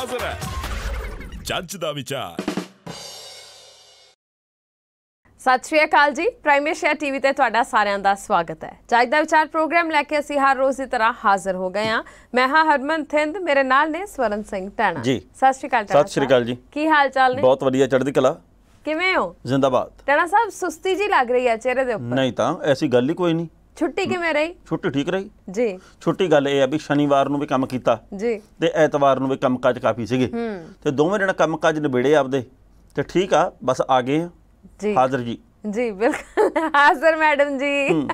hazır ਹੈ ਵਿਚਾਰ ਸਤਿ ਸ਼੍ਰੀ ਅਕਾਲ ਜੀ ਪ੍ਰਾਈਮੇਸ਼ੀਆ ਟੀਵੀ ਤੇ ਤੁਹਾਡਾ ਸਾਰਿਆਂ ਦਾ ਸਵਾਗਤ ਹੈ ਜੱਜ ਦਾ ਵਿਚਾਰ ਪ੍ਰੋਗਰਾਮ ਲੈ ਕੇ ਅਸੀਂ ਹਰ ਰੋਜ਼ ਦੀ ਤਰ੍ਹਾਂ ਹਾਜ਼ਰ ਹੋ ਗਏ ਹਾਂ ਮੈਂ ਹਾਂ ਹਰਮਨ ਥਿੰਦ ਮੇਰੇ ਨਾਲ ਨੇ ਸਵਰਨ ਸਿੰਘ ਟਾਣਾ ਜੀ ਸਤਿ ਸ਼੍ਰੀ ਅਕਾਲ ਸਤਿ ਸ਼੍ਰੀ ਅਕਾਲ ਜੀ ਕੀ ਹਾਲ ਚਾਲ ਨੇ ਬਹੁਤ ਵਧੀਆ ਚੜ੍ਹਦੀ ਕਲਾ ਕਿਵੇਂ ਹੋ ਜ਼ਿੰਦਾਬਾਦ ਟਾਣਾ ਸਾਹਿਬ ਸੁਸਤੀ ਜੀ ਲੱਗ ਰਹੀ ਹੈ ਚਿਹਰੇ ਦੇ ਉੱਪਰ ਨਹੀਂ ਤਾਂ ਐਸੀ ਗੱਲ ਹੀ ਕੋਈ ਨਹੀਂ ਛੁੱਟੀ ਕਿਵੇਂ ਰਹੀ ਛੁੱਟੀ ਠੀਕ ਰਹੀ ਜੀ ਛੁੱਟੀ ਗੱਲ ਇਹ ਆ ਵੀ ਸ਼ਨੀਵਾਰ ਨੂੰ ਵੀ ਕੰਮ ਕੀਤਾ ਜੀ ਤੇ ਐਤਵਾਰ ਨੂੰ ਵੀ ਕੰਮਕਾਜ ਕਾਫੀ ਸੀਗੇ ਤੇ ਦੋਵੇਂ ਦਿਨ ਕੰਮਕਾਜ ਨਿਬੇੜੇ ਆਪਦੇ ਤੇ ਠੀਕ ਆ ਬਸ ਆ ਗਏ ਜੀ ਹਾਜ਼ਰ ਜੀ ਜੀ ਬਿਲਕੁਲ ਹਾਜ਼ਰ ਮੈਡਮ ਜੀ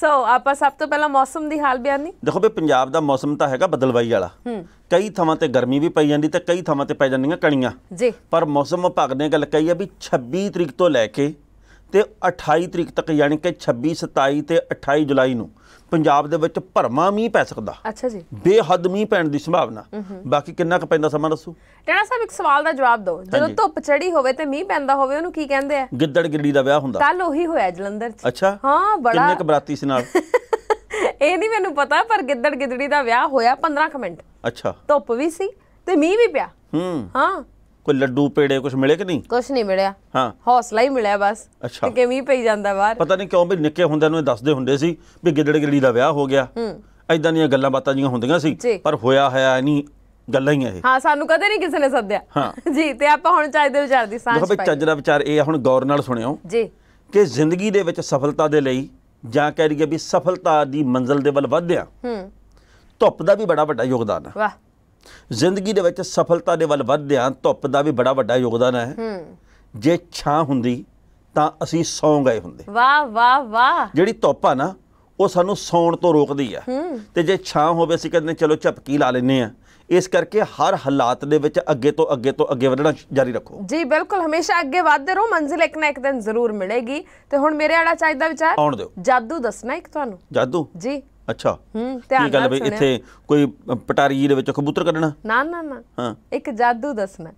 ਸੋ ਆਪਾਂ ਸਭ ਤੋਂ ਪਹਿਲਾਂ ਮੌਸਮ ਦੀ ਹਾਲ ਬਿਆਨੀ ਦੇਖੋ ਵੀ ਪੰਜਾਬ ਦਾ ਮੌਸਮ ਤਾਂ ਹੈਗਾ ਬਦਲਵਾਈ ਵਾਲਾ ਕਈ ਥਾਵਾਂ ਤੇ ਗਰਮੀ ਵੀ ਪਈ ਜਾਂਦੀ ਤੇ ਕਈ ਥਾਵਾਂ ਤੇ ਪੈ ਜਾਂਦੀਆਂ ਕਣੀਆਂ ਜੀ ਪਰ ਮੌਸਮ ਵਿਭਾਗ ਨੇ ਗੱਲ ਕਹੀ ਆ ਵੀ 26 ਤਰੀਕ ਤੋਂ ਲੈ ਕੇ ਤੇ 28 ਤਰੀਕ ਤੱਕ ਯਾਨੀ ਕਿ 26 27 ਤੇ 28 ਜੁਲਾਈ ਨੂੰ ਪੰਜਾਬ ਦੇ ਵਿੱਚ ਭਰਮਾ ਮੀਂਹ ਪੈ ਸਕਦਾ ਅੱਛਾ ਜੀ ਬੇਹੱਦ ਮੀਂਹ ਪੈਣ ਦੀ ਸੰਭਾਵਨਾ ਬਾਕੀ ਕਿੰਨਾ ਕੁ ਪੈਂਦਾ ਸਮਾਂ ਦੱਸੋ ਟੈਣਾ ਸਾਹਿਬ ਇੱਕ ਸਵਾਲ ਦਾ ਜਵਾਬ ਦਿਓ ਜਦੋਂ ਧੁੱਪ ਚੜੀ ਹੋਵੇ ਤੇ ਮੀਂਹ ਪੈਂਦਾ ਹੋਵੇ ਉਹਨੂੰ ਕੀ ਕਹਿੰਦੇ ਆ ਗਿੱਦੜ ਗਿੱਲੀ ਦਾ ਵਿਆਹ ਹੁੰਦਾ ਕੱਲ ਉਹੀ ਹੋਇਆ ਜਲੰਧਰ 'ਚ ਅੱਛਾ ਹਾਂ ਬੜਾ ਕਿੰਨੇ ਕੁ ਬਰਾਤੀ ਸੀ ਨਾਲ ਇਹ ਨਹੀਂ ਮੈਨੂੰ ਪਤਾ ਪਰ ਗਿੱਦੜ ਗਿੱਦੜੀ ਦਾ ਵਿਆਹ ਹੋਇਆ 15 ਮਿੰਟ ਅੱਛਾ ਧੁੱਪ ਵੀ ਸੀ ਤੇ ਮੀਂਹ ਵੀ ਪਿਆ ਹੂੰ ਹਾਂ ਕੋਈ ਲੱਡੂ ਪੇੜੇ ਕੁਝ ਮਿਲੇ ਕਿ ਨਹੀਂ ਕੁਝ ਨਹੀਂ ਮਿਲਿਆ ਹਾਂ ਹੌਸਲਾ ਹੀ ਮਿਲਿਆ ਬਸ ਅੱਛਾ ਕਿ ਮੀਂਹ ਪਈ ਜਾਂਦਾ ਬਾਹਰ ਪਤਾ ਨਹੀਂ ਕਿਉਂ ਵੀ ਨਿੱਕੇ ਹੁੰਦਿਆਂ ਨੂੰ ਇਹ ਦੱਸਦੇ ਹੁੰਦੇ ਸੀ ਵੀ ਗਿੱਦੜ ਗਿੱਲੀ ਦਾ ਵਿਆਹ ਹੋ ਗਿਆ ਹੂੰ ਐਦਾਂ ਦੀਆਂ ਗੱਲਾਂ ਬਾਤਾਂ ਜੀਆਂ ਹੁੰਦੀਆਂ ਸੀ ਪਰ ਹੋਇਆ ਹੋਇਆ ਨਹੀਂ ਗੱਲਾਂ ਹੀ ਇਹ ਹਾਂ ਸਾਨੂੰ ਕਦੇ ਨਹੀਂ ਕਿਸੇ ਨੇ ਸੱਦਿਆ ਹਾਂ ਜੀ ਤੇ ਆਪਾਂ ਹੁਣ ਚੱਜ ਦੇ ਵਿਚਾਰ ਦੀ ਸਾਂਝ ਪਾਈ ਦੇਖੋ ਚੱਜ ਦਾ ਵਿਚਾਰ ਇਹ ਹੁਣ ਗੌਰ ਨਾਲ ਸੁਣਿਓ ਜੀ ਕਿ ਜ਼ਿੰਦਗੀ ਦੇ ਵਿੱਚ ਸਫਲਤਾ ਦੇ ਲਈ ਜਾਂ ਕਹਿ ਲਈਏ ਵੀ ਸਫਲਤਾ ਦੀ ਮੰਜ਼ਲ ਦੇ ਵੱਲ ਵਧਿਆ ਹੂੰ ਧੁੱਪ ਦਾ ਵੀ ਬੜਾ ਵੱਡਾ ਯੋਗਦਾਨ ਹੈ ਵਾਹ ਜ਼ਿੰਦਗੀ ਦੇ ਵਿੱਚ ਸਫਲਤਾ ਦੇ ਵੱਲ ਵੱਧਦੇ ਧਿਆਨ ਧੁੱਪ ਦਾ ਵੀ ਬੜਾ ਵੱਡਾ ਯੋਗਦਾਨ ਹੈ ਜੇ ਛਾਂ ਹੁੰਦੀ ਤਾਂ ਅਸੀਂ ਸੌਂ ਗਏ ਹੁੰਦੇ ਵਾਹ ਵਾਹ ਵਾਹ ਜਿਹੜੀ ਧੁੱਪ ਆ ਨਾ ਉਹ ਸਾਨੂੰ ਸੌਣ ਤੋਂ ਰੋਕਦੀ ਆ ਤੇ ਜੇ ਛਾਂ ਹੋਵੇ ਅਸੀਂ ਕਹਿੰਦੇ ਚਲੋ ਝਪਕੀ ਲਾ ਲੈਨੇ ਆ ਇਸ ਕਰਕੇ ਹਰ ਹਾਲਾਤ ਦੇ ਵਿੱਚ ਅੱਗੇ ਤੋਂ ਅੱਗੇ ਤੋਂ ਅੱਗੇ ਵਧਣਾ ਜਾਰੀ ਰੱਖੋ ਜੀ ਬਿਲਕੁਲ ਹਮੇਸ਼ਾ ਅੱਗੇ ਵਧਦੇ ਰਹੋ ਮੰਜ਼ਿਲ ਇੱਕ ਨਾ ਇੱਕ ਦਿਨ ਜ਼ਰੂਰ ਮਿਲੇਗੀ ਤੇ ਹੁਣ ਮੇਰੇ ਵਾਲਾ ਚਾਹੀਦਾ ਵਿਚਾਰ ਆਉਣ ਦਿਓ ਜਾਦੂ ਦੱਸਣਾ ਇੱਕ ਤੁਹਾਨੂੰ ਜਾਦੂ ਜੀ ਅੱਛਾ ਹੂੰ ਧਿਆਨ ਕੀ ਗੱਲ ਨਾਲ ਇੱਥੇ ਕੋਈ ਪਟਾਰੀ ਦੇ ਵਿੱਚ ਕਬੂਤਰ ਕੱਢਣਾ ਨਾ ਨਾ ਨਾ ਹਾਂ ਇੱਕ ਜਾਦੂ ਦੱਸਣਾ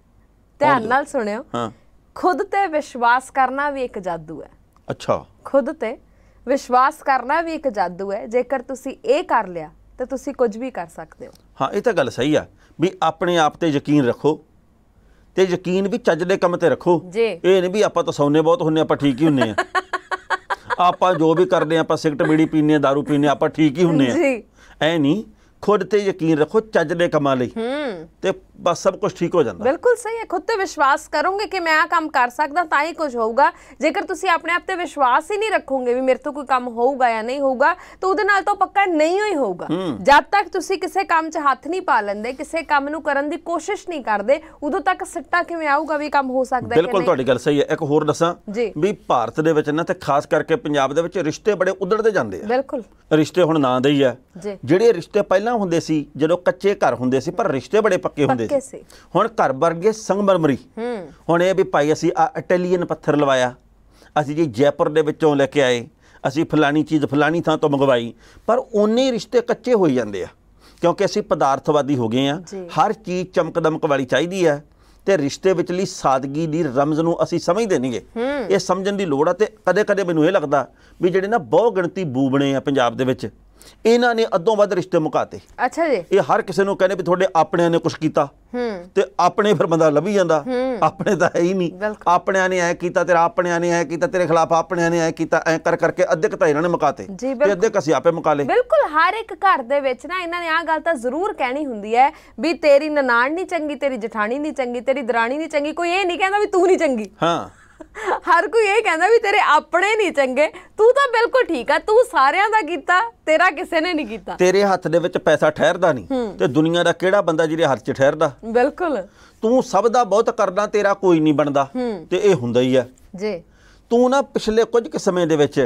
ਧਿਆਨ ਨਾਲ ਸੁਣਿਓ ਹਾਂ ਖੁਦ ਤੇ ਵਿਸ਼ਵਾਸ ਕਰਨਾ ਵੀ ਇੱਕ ਜਾਦੂ ਹੈ ਅੱਛਾ ਖੁਦ ਤੇ ਵਿਸ਼ਵਾਸ ਕਰਨਾ ਵੀ ਇੱਕ ਜਾਦੂ ਹੈ ਜੇਕਰ ਤੁਸੀਂ ਇਹ ਕਰ ਲਿਆ ਤਾਂ ਤੁਸੀਂ ਕੁਝ ਵੀ ਕਰ ਸਕਦੇ ਹੋ ਹਾਂ ਇਹ ਤਾਂ ਗੱਲ ਸਹੀ ਆ ਵੀ ਆਪਣੇ ਆਪ ਤੇ ਯਕੀਨ ਰੱਖੋ ਤੇ ਯਕੀਨ ਵੀ ਚੱਜ ਦੇ ਕੰਮ ਤੇ ਰੱਖੋ ਜੀ। ਇਹ ਨਹੀਂ ਵੀ ਆਪਾਂ ਤਾਂ ਸੌਨੇ ਬਹੁਤ ਹੁੰਨੇ ਆਪਾਂ ਠੀਕ ਹੀ ਹੁੰਨੇ ਆ ਆਪਾਂ ਜੋ ਵੀ ਕਰਦੇ ਆਪਾਂ ਸਿਗਰਟ ਬੀੜੀ ਪੀਨੇ ਦਾਰੂ ਪੀਨੇ ਆਪਾਂ ਠੀਕ ਹੀ ਹੁੰਨੇ ਆ ਜੀ ਐ ਨਹੀਂ ਖੁਦ ਤੇ ਯਕੀਨ ਰੱਖੋ ਚੱਜ ਦੇ ਕੰਮਾਂ ਲਈ ਤੇ ਬਸ ਸਭ ਕੁਝ ਠੀਕ ਹੋ ਜਾਂਦਾ ਬਿਲਕੁਲ ਸਹੀ ਹੈ ਖੁਦ ਤੇ ਵਿਸ਼ਵਾਸ ਕਰੋਗੇ ਕਿ ਮੈਂ ਆ ਕੰਮ ਕਰ ਸਕਦਾ ਤਾਂ ਹੀ ਕੁਝ ਹੋਊਗਾ ਜੇਕਰ ਤੁਸੀਂ ਆਪਣੇ ਆਪ ਤੇ ਵਿਸ਼ਵਾਸ ਹੀ ਨਹੀਂ ਰੱਖੋਗੇ ਵੀ ਮੇਰੇ ਤੋਂ ਕੋਈ ਕੰਮ ਹੋਊਗਾ ਜਾਂ ਨਹੀਂ ਹੋਊਗਾ ਤਾਂ ਉਹਦੇ ਨਾਲ ਤਾਂ ਪੱਕਾ ਨਹੀਂ ਹੋਈ ਹੋਊਗਾ ਜਦ ਤੱਕ ਤੁਸੀਂ ਕਿਸੇ ਕੰਮ 'ਚ ਹੱਥ ਨਹੀਂ ਪਾ ਲੈਂਦੇ ਕਿਸੇ ਕੰਮ ਨੂੰ ਕਰਨ ਦੀ ਕੋਸ਼ਿਸ਼ ਨਹੀਂ ਕਰਦੇ ਉਦੋਂ ਤੱਕ ਸਿੱਟਾ ਕਿਵੇਂ ਆਊਗਾ ਵੀ ਕੰਮ ਹੋ ਸਕਦਾ ਹੈ ਬਿਲਕੁਲ ਤੁਹਾਡੀ ਗੱਲ ਸਹੀ ਹੈ ਇੱਕ ਹੋਰ ਦੱਸਾਂ ਵੀ ਭਾਰਤ ਦੇ ਵਿੱਚ ਨਾ ਤੇ ਖਾਸ ਕਰਕੇ ਪੰਜਾਬ ਦੇ ਵਿੱਚ ਰਿਸ਼ਤੇ ਬੜੇ ਉਧੜਦੇ ਜਾਂਦੇ ਆ ਬਿਲਕੁਲ ਰਿਸ਼ਤੇ ਹੁਣ ਨਾਂ ਦੇ ਹੀ ਆ ਜਿਹੜੇ ਰਿਸ਼ਤੇ ਪਹਿਲਾਂ ਪਹਿਲਾਂ ਹੁੰਦੇ ਸੀ ਜਦੋਂ ਕੱਚੇ ਘਰ ਹੁੰਦੇ ਸੀ ਪਰ ਰਿਸ਼ਤੇ ਬੜੇ ਪੱਕੇ ਹੁੰਦੇ ਸੀ ਹੁਣ ਘਰ ਵਰਗੇ ਸੰਗਮਰਮਰੀ ਹੁਣ ਇਹ ਵੀ ਭਾਈ ਅਸੀਂ ਆ ਇਟਾਲੀਅਨ ਪੱਥਰ ਲਵਾਇਆ ਅਸੀਂ ਜੀ ਜੈਪੁਰ ਦੇ ਵਿੱਚੋਂ ਲੈ ਕੇ ਆਏ ਅਸੀਂ ਫਲਾਣੀ ਚੀਜ਼ ਫਲਾਣੀ ਥਾਂ ਤੋਂ ਮੰਗਵਾਈ ਪਰ ਉਹਨੇ ਰਿਸ਼ਤੇ ਕੱਚੇ ਹੋਈ ਜਾਂਦੇ ਆ ਕਿਉਂਕਿ ਅਸੀਂ ਪਦਾਰਥਵਾਦੀ ਹੋ ਗਏ ਆ ਹਰ ਚੀਜ਼ ਚਮਕਦਮਕ ਵਾਲੀ ਚਾਹੀਦੀ ਆ ਤੇ ਰਿਸ਼ਤੇ ਵਿੱਚਲੀ ਸਾਦਗੀ ਦੀ ਰਮਜ਼ ਨੂੰ ਅਸੀਂ ਸਮਝਦੇ ਨਹੀਂਗੇ ਇਹ ਸਮਝਣ ਦੀ ਲੋੜ ਆ ਤੇ ਕਦੇ-ਕਦੇ ਮੈਨੂੰ ਇਹ ਲੱਗਦਾ ਵੀ ਜਿਹੜੇ ਨਾ ਬਹੁ ਗਿਣਤੀ ਬੂਬਣੇ ਆ ਪੰਜਾਬ ਦੇ ਵਿੱਚ ਇਹਨਾਂ ਨੇ ਅੱਧੋਂ ਵੱਧ ਰਿਸ਼ਤੇ ਮੁਕਾਤੇ ਅੱਛਾ ਜੀ ਇਹ ਹਰ ਕਿਸੇ ਨੂੰ ਕਹਿੰਦੇ ਵੀ ਤੁਹਾਡੇ ਆਪਣਿਆਂ ਨੇ ਕੁਝ ਕੀਤਾ ਹੂੰ ਤੇ ਆਪਣੇ ਫਿਰ ਬੰਦਾ ਲੱਭੀ ਜਾਂਦਾ ਆਪਣੇ ਤਾਂ ਹੈ ਹੀ ਨਹੀਂ ਆਪਣਿਆਂ ਨੇ ਐ ਕੀਤਾ ਤੇਰਾ ਆਪਣਿਆਂ ਨੇ ਐ ਕੀਤਾ ਤੇਰੇ ਖਿਲਾਫ ਆਪਣਿਆਂ ਨੇ ਐ ਕੀਤਾ ਐ ਕਰ ਕਰਕੇ ਅੱਧਿਕ ਤਾਂ ਇਹਨਾਂ ਨੇ ਮੁਕਾਤੇ ਤੇ ਅੱਧੇ ਕਸੀ ਆਪੇ ਮੁਕਾਲੇ ਬਿਲਕੁਲ ਹਰ ਇੱਕ ਘਰ ਦੇ ਵਿੱਚ ਨਾ ਇਹਨਾਂ ਨੇ ਆਹ ਗੱਲ ਤਾਂ ਜ਼ਰੂਰ ਕਹਿਣੀ ਹੁੰਦੀ ਹੈ ਵੀ ਤੇਰੀ ਨਨਾਣ ਨਹੀਂ ਚੰਗੀ ਤੇਰੀ ਜਠਾਣੀ ਨਹੀਂ ਚੰਗੀ ਤੇਰੀ ਦਰਾਣੀ ਨਹੀਂ ਚੰਗੀ ਕੋਈ ਇਹ ਨਹੀਂ ਕਹਿੰਦਾ ਵੀ ਤੂੰ ਨਹੀਂ ਚੰਗੀ ਹਾਂ ਹਰ ਕੋਈ ਇਹ ਕਹਿੰਦਾ ਵੀ ਤੇਰੇ ਆਪਣੇ ਨਹੀਂ ਚੰਗੇ ਤੂੰ ਤਾਂ ਬਿਲਕੁਲ ਠੀਕ ਆ ਤੂੰ ਸਾਰਿਆਂ ਦਾ ਕੀਤਾ ਤੇਰਾ ਕਿਸੇ ਨੇ ਨਹੀਂ ਕੀਤਾ ਤੇਰੇ ਹੱਥ ਦੇ ਵਿੱਚ ਪੈਸਾ ਠਹਿਰਦਾ ਨਹੀਂ ਤੇ ਦੁਨੀਆ ਦਾ ਕਿਹੜਾ ਬੰਦਾ ਜਿਹਦੇ ਹੱਥ 'ਚ ਠਹਿਰਦਾ ਬਿਲਕੁਲ ਤੂੰ ਸਭ ਦਾ ਬਹੁਤ ਕਰਦਾ ਤੇਰਾ ਕੋਈ ਨਹੀਂ ਬਣਦਾ ਤੇ ਇਹ ਹੁੰਦਾ ਹੀ ਆ ਜੀ ਤੂੰ ਨਾ ਪਿਛਲੇ ਕੁਝ ਕਿਸਮੇ ਸਮੇਂ ਦੇ ਵਿੱਚ